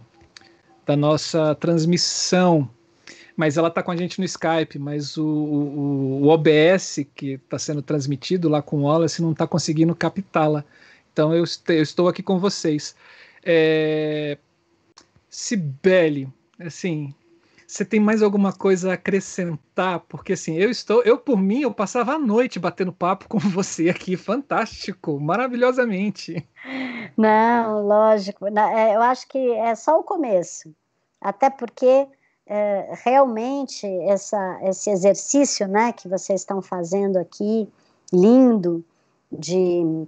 Speaker 2: da nossa transmissão mas ela está com a gente no Skype, mas o, o, o OBS que está sendo transmitido lá com o Wallace não está conseguindo captá-la. Então eu, eu, estou aqui com vocês. É... Cibele, assim, você tem mais alguma coisa a acrescentar? Porque assim, eu estou, eu por mim, eu passava a noite batendo papo com você aqui, fantástico, maravilhosamente.
Speaker 3: Não, lógico. É, eu acho que é só o começo. Até porque é, realmente essa, esse exercício né, que vocês estão fazendo aqui, lindo, de,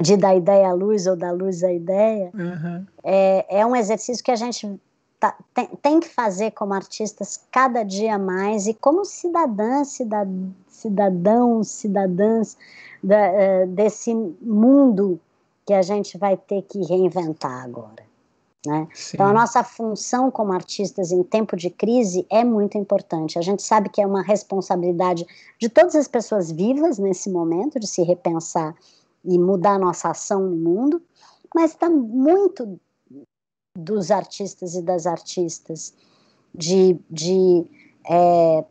Speaker 3: de da ideia à luz ou da luz à ideia, uhum. é, é um exercício que a gente tá, tem, tem que fazer como artistas cada dia mais e como cidadã, cidad, cidadão, cidadãs da, eh, desse mundo que a gente vai ter que reinventar agora. Né? Então, a nossa função como artistas em tempo de crise é muito importante. A gente sabe que é uma responsabilidade de todas as pessoas vivas nesse momento de se repensar e mudar a nossa ação no mundo, mas está muito dos artistas e das artistas de, de é,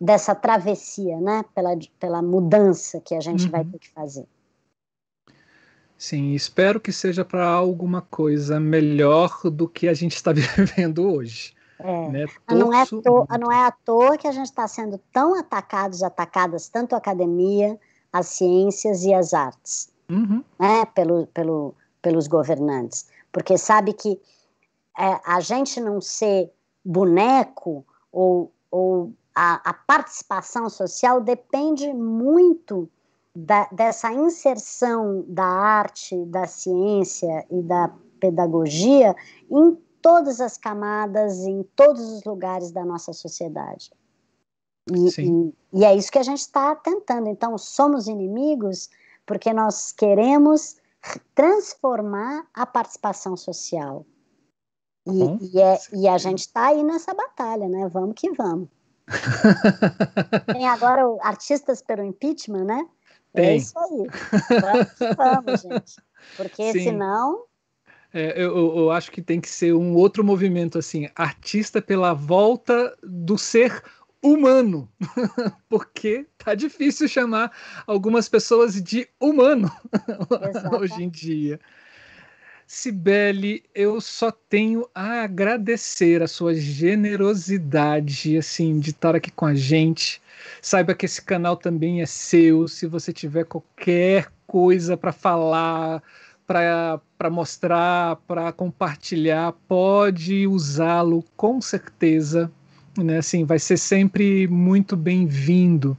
Speaker 3: dessa travessia, né? pela, pela mudança que a gente uhum. vai ter que fazer.
Speaker 2: Sim, espero que seja para alguma coisa melhor do que a gente está vivendo hoje.
Speaker 3: É.
Speaker 4: Né?
Speaker 2: Ah,
Speaker 3: não, é toa, não é à toa que a gente está sendo tão atacados, atacadas, tanto a academia, as ciências e as artes, uhum. né? pelo, pelo, pelos governantes. Porque sabe que é, a gente não ser boneco ou, ou a, a participação social depende muito da, dessa inserção da arte, da ciência e da pedagogia em todas as camadas, em todos os lugares da nossa sociedade. E, e, e é isso que a gente está tentando. Então, somos inimigos porque nós queremos transformar a participação social. E, uhum. e, é, e a gente está aí nessa batalha, né? Vamos que vamos. Tem agora o Artistas pelo Impeachment, né? Tem. É isso aí. Vamos, gente. Porque Sim. senão.
Speaker 2: É, eu, eu, acho que tem que ser um outro movimento, assim, artista pela volta do ser humano, porque tá difícil chamar algumas pessoas de humano Exatamente. hoje em dia. Sibeli, eu só tenho a agradecer a sua generosidade, assim, de estar aqui com a gente. Saiba que esse canal também é seu. Se você tiver qualquer coisa para falar, para mostrar, para compartilhar, pode usá-lo com certeza. Né? Assim, vai ser sempre muito bem-vindo.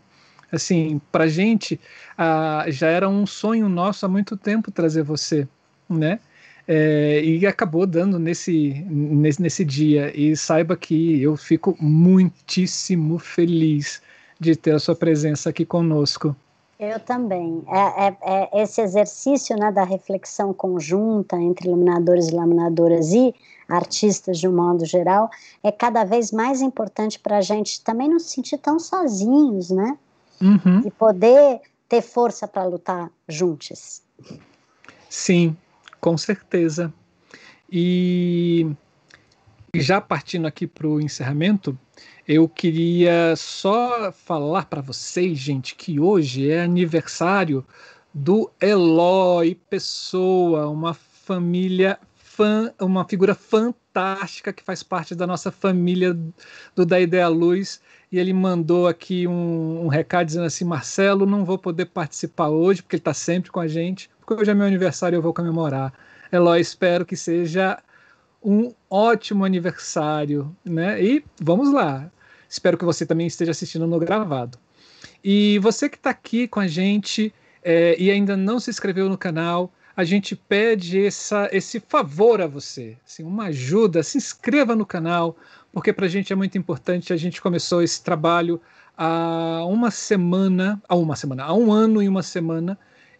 Speaker 2: Assim, para gente, ah, já era um sonho nosso há muito tempo trazer você, né? É, e acabou dando nesse, nesse, nesse dia. E saiba que eu fico muitíssimo feliz de ter a sua presença aqui conosco.
Speaker 3: Eu também. É, é, é esse exercício né, da reflexão conjunta entre iluminadores e iluminadoras e artistas de um modo geral é cada vez mais importante para a gente também não se sentir tão sozinhos, né? Uhum. E poder ter força para lutar juntos.
Speaker 2: Sim, com certeza. E já partindo aqui para o encerramento, eu queria só falar para vocês, gente, que hoje é aniversário do Eloy Pessoa, uma família fã, uma figura fantástica que faz parte da nossa família do Da Ideia Luz. E ele mandou aqui um, um recado dizendo assim: Marcelo, não vou poder participar hoje, porque ele está sempre com a gente, porque hoje é meu aniversário e eu vou comemorar. Eloy, espero que seja um ótimo aniversário, né? E vamos lá. Espero que você também esteja assistindo no gravado. E você que está aqui com a gente é, e ainda não se inscreveu no canal, a gente pede essa, esse favor a você, assim, uma ajuda, se inscreva no canal, porque para a gente é muito importante. A gente começou esse trabalho há uma semana, há uma semana, há um ano e uma semana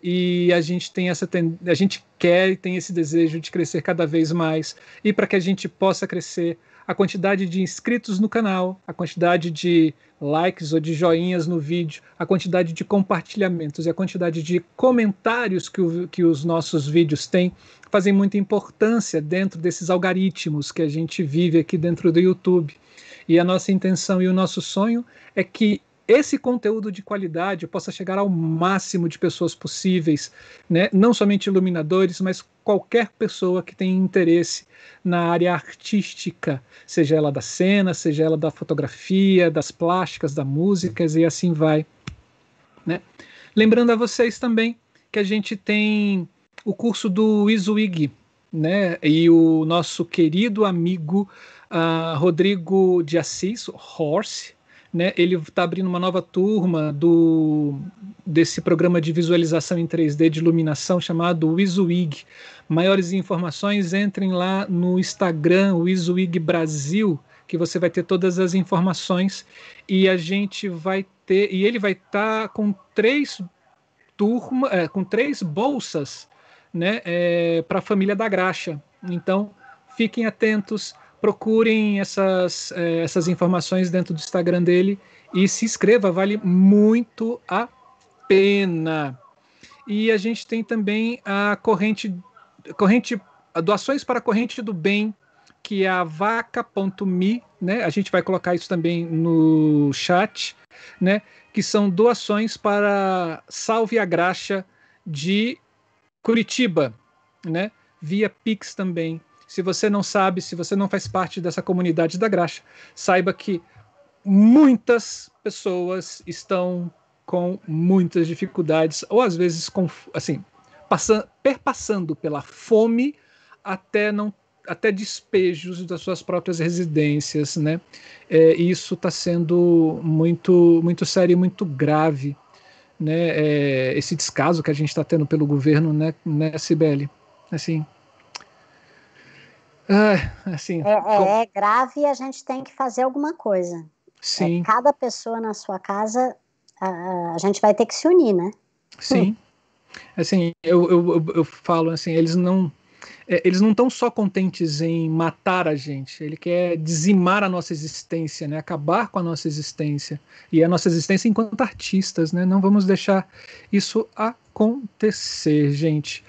Speaker 2: e a gente tem essa a gente quer e tem esse desejo de crescer cada vez mais e para que a gente possa crescer a quantidade de inscritos no canal, a quantidade de likes ou de joinhas no vídeo, a quantidade de compartilhamentos e a quantidade de comentários que, o, que os nossos vídeos têm fazem muita importância dentro desses algoritmos que a gente vive aqui dentro do YouTube. E a nossa intenção e o nosso sonho é que esse conteúdo de qualidade possa chegar ao máximo de pessoas possíveis, né? não somente iluminadores, mas qualquer pessoa que tenha interesse na área artística, seja ela da cena, seja ela da fotografia, das plásticas, da música e assim vai. Né? Lembrando a vocês também que a gente tem o curso do Izuig, né? e o nosso querido amigo uh, Rodrigo de Assis, Horse, né, ele está abrindo uma nova turma do desse programa de visualização em 3D de iluminação chamado WizWig. Maiores informações entrem lá no Instagram WizWig Brasil, que você vai ter todas as informações e a gente vai ter e ele vai estar tá com três turma, é, com três bolsas, né, é, para a família da Graxa. Então fiquem atentos procurem essas, eh, essas informações dentro do Instagram dele e se inscreva, vale muito a pena. E a gente tem também a corrente, corrente doações para a corrente do bem, que é a vaca.me, né? A gente vai colocar isso também no chat, né? Que são doações para Salve a Graxa de Curitiba, né? Via Pix também. Se você não sabe, se você não faz parte dessa comunidade da graxa, saiba que muitas pessoas estão com muitas dificuldades, ou às vezes com, assim, passando, perpassando pela fome até não até despejos das suas próprias residências, né? É, e isso está sendo muito muito sério e muito grave, né? É, esse descaso que a gente está tendo pelo governo, né, né Sibeli? Assim, é,
Speaker 3: assim, é, é, é grave e a gente tem que fazer alguma coisa. Sim. É, cada pessoa na sua casa, a, a, gente vai ter que se unir, né?
Speaker 2: Sim. Assim, eu, eu, eu falo assim, eles não é, eles não estão só contentes em matar a gente, ele quer dizimar a nossa existência, né? acabar com a nossa existência e a nossa existência enquanto artistas. Né? Não vamos deixar isso acontecer, gente.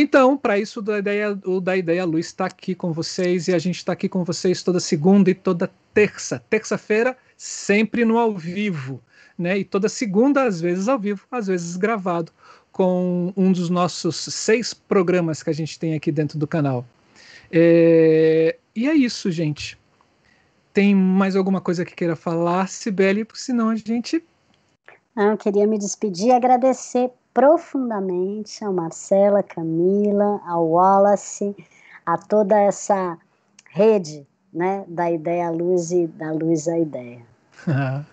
Speaker 2: Então, para isso, da ideia, o Da Ideia Luz está aqui com vocês e a gente está aqui com vocês toda segunda e toda terça. Terça-feira, sempre no ao vivo, né? E toda segunda, às vezes ao vivo, às vezes gravado, com um dos nossos seis programas que a gente tem aqui dentro do canal. É... E é isso, gente. Tem mais alguma coisa que queira falar, Sibeli? Porque senão a gente.
Speaker 3: Ah, eu queria me despedir e agradecer profundamente a Marcela, Camila, ao Wallace, a toda essa rede né, da ideia à luz e da luz à ideia.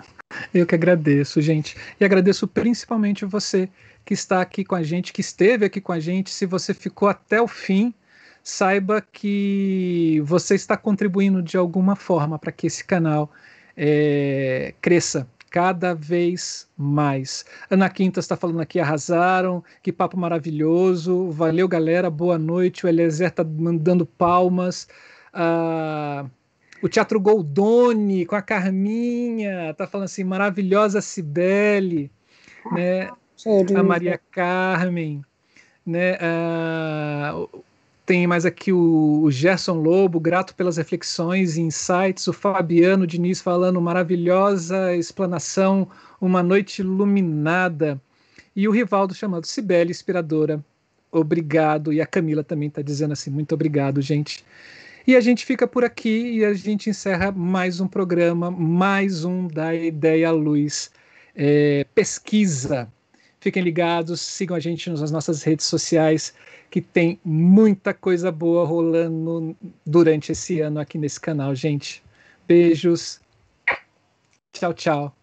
Speaker 2: eu que agradeço, gente. E agradeço principalmente você que está aqui com a gente, que esteve aqui com a gente. Se você ficou até o fim, saiba que você está contribuindo de alguma forma para que esse canal é, cresça cada vez mais. Ana Quintas está falando aqui, arrasaram, que papo maravilhoso, valeu galera, boa noite, o Eliezer está mandando palmas. Ah, o Teatro Goldoni com a Carminha, está falando assim, maravilhosa Cibele, né? A Maria Carmen, né? Ah, tem mais aqui o, o Gerson Lobo, grato pelas reflexões e insights. O Fabiano Diniz falando maravilhosa explanação, uma noite iluminada. E o Rivaldo chamando Cibele inspiradora. Obrigado. E a Camila também está dizendo assim: muito obrigado, gente. E a gente fica por aqui e a gente encerra mais um programa, mais um da Ideia Luz. É, pesquisa. Fiquem ligados, sigam a gente nas nossas redes sociais, que tem muita coisa boa rolando durante esse ano aqui nesse canal, gente. Beijos. Tchau, tchau.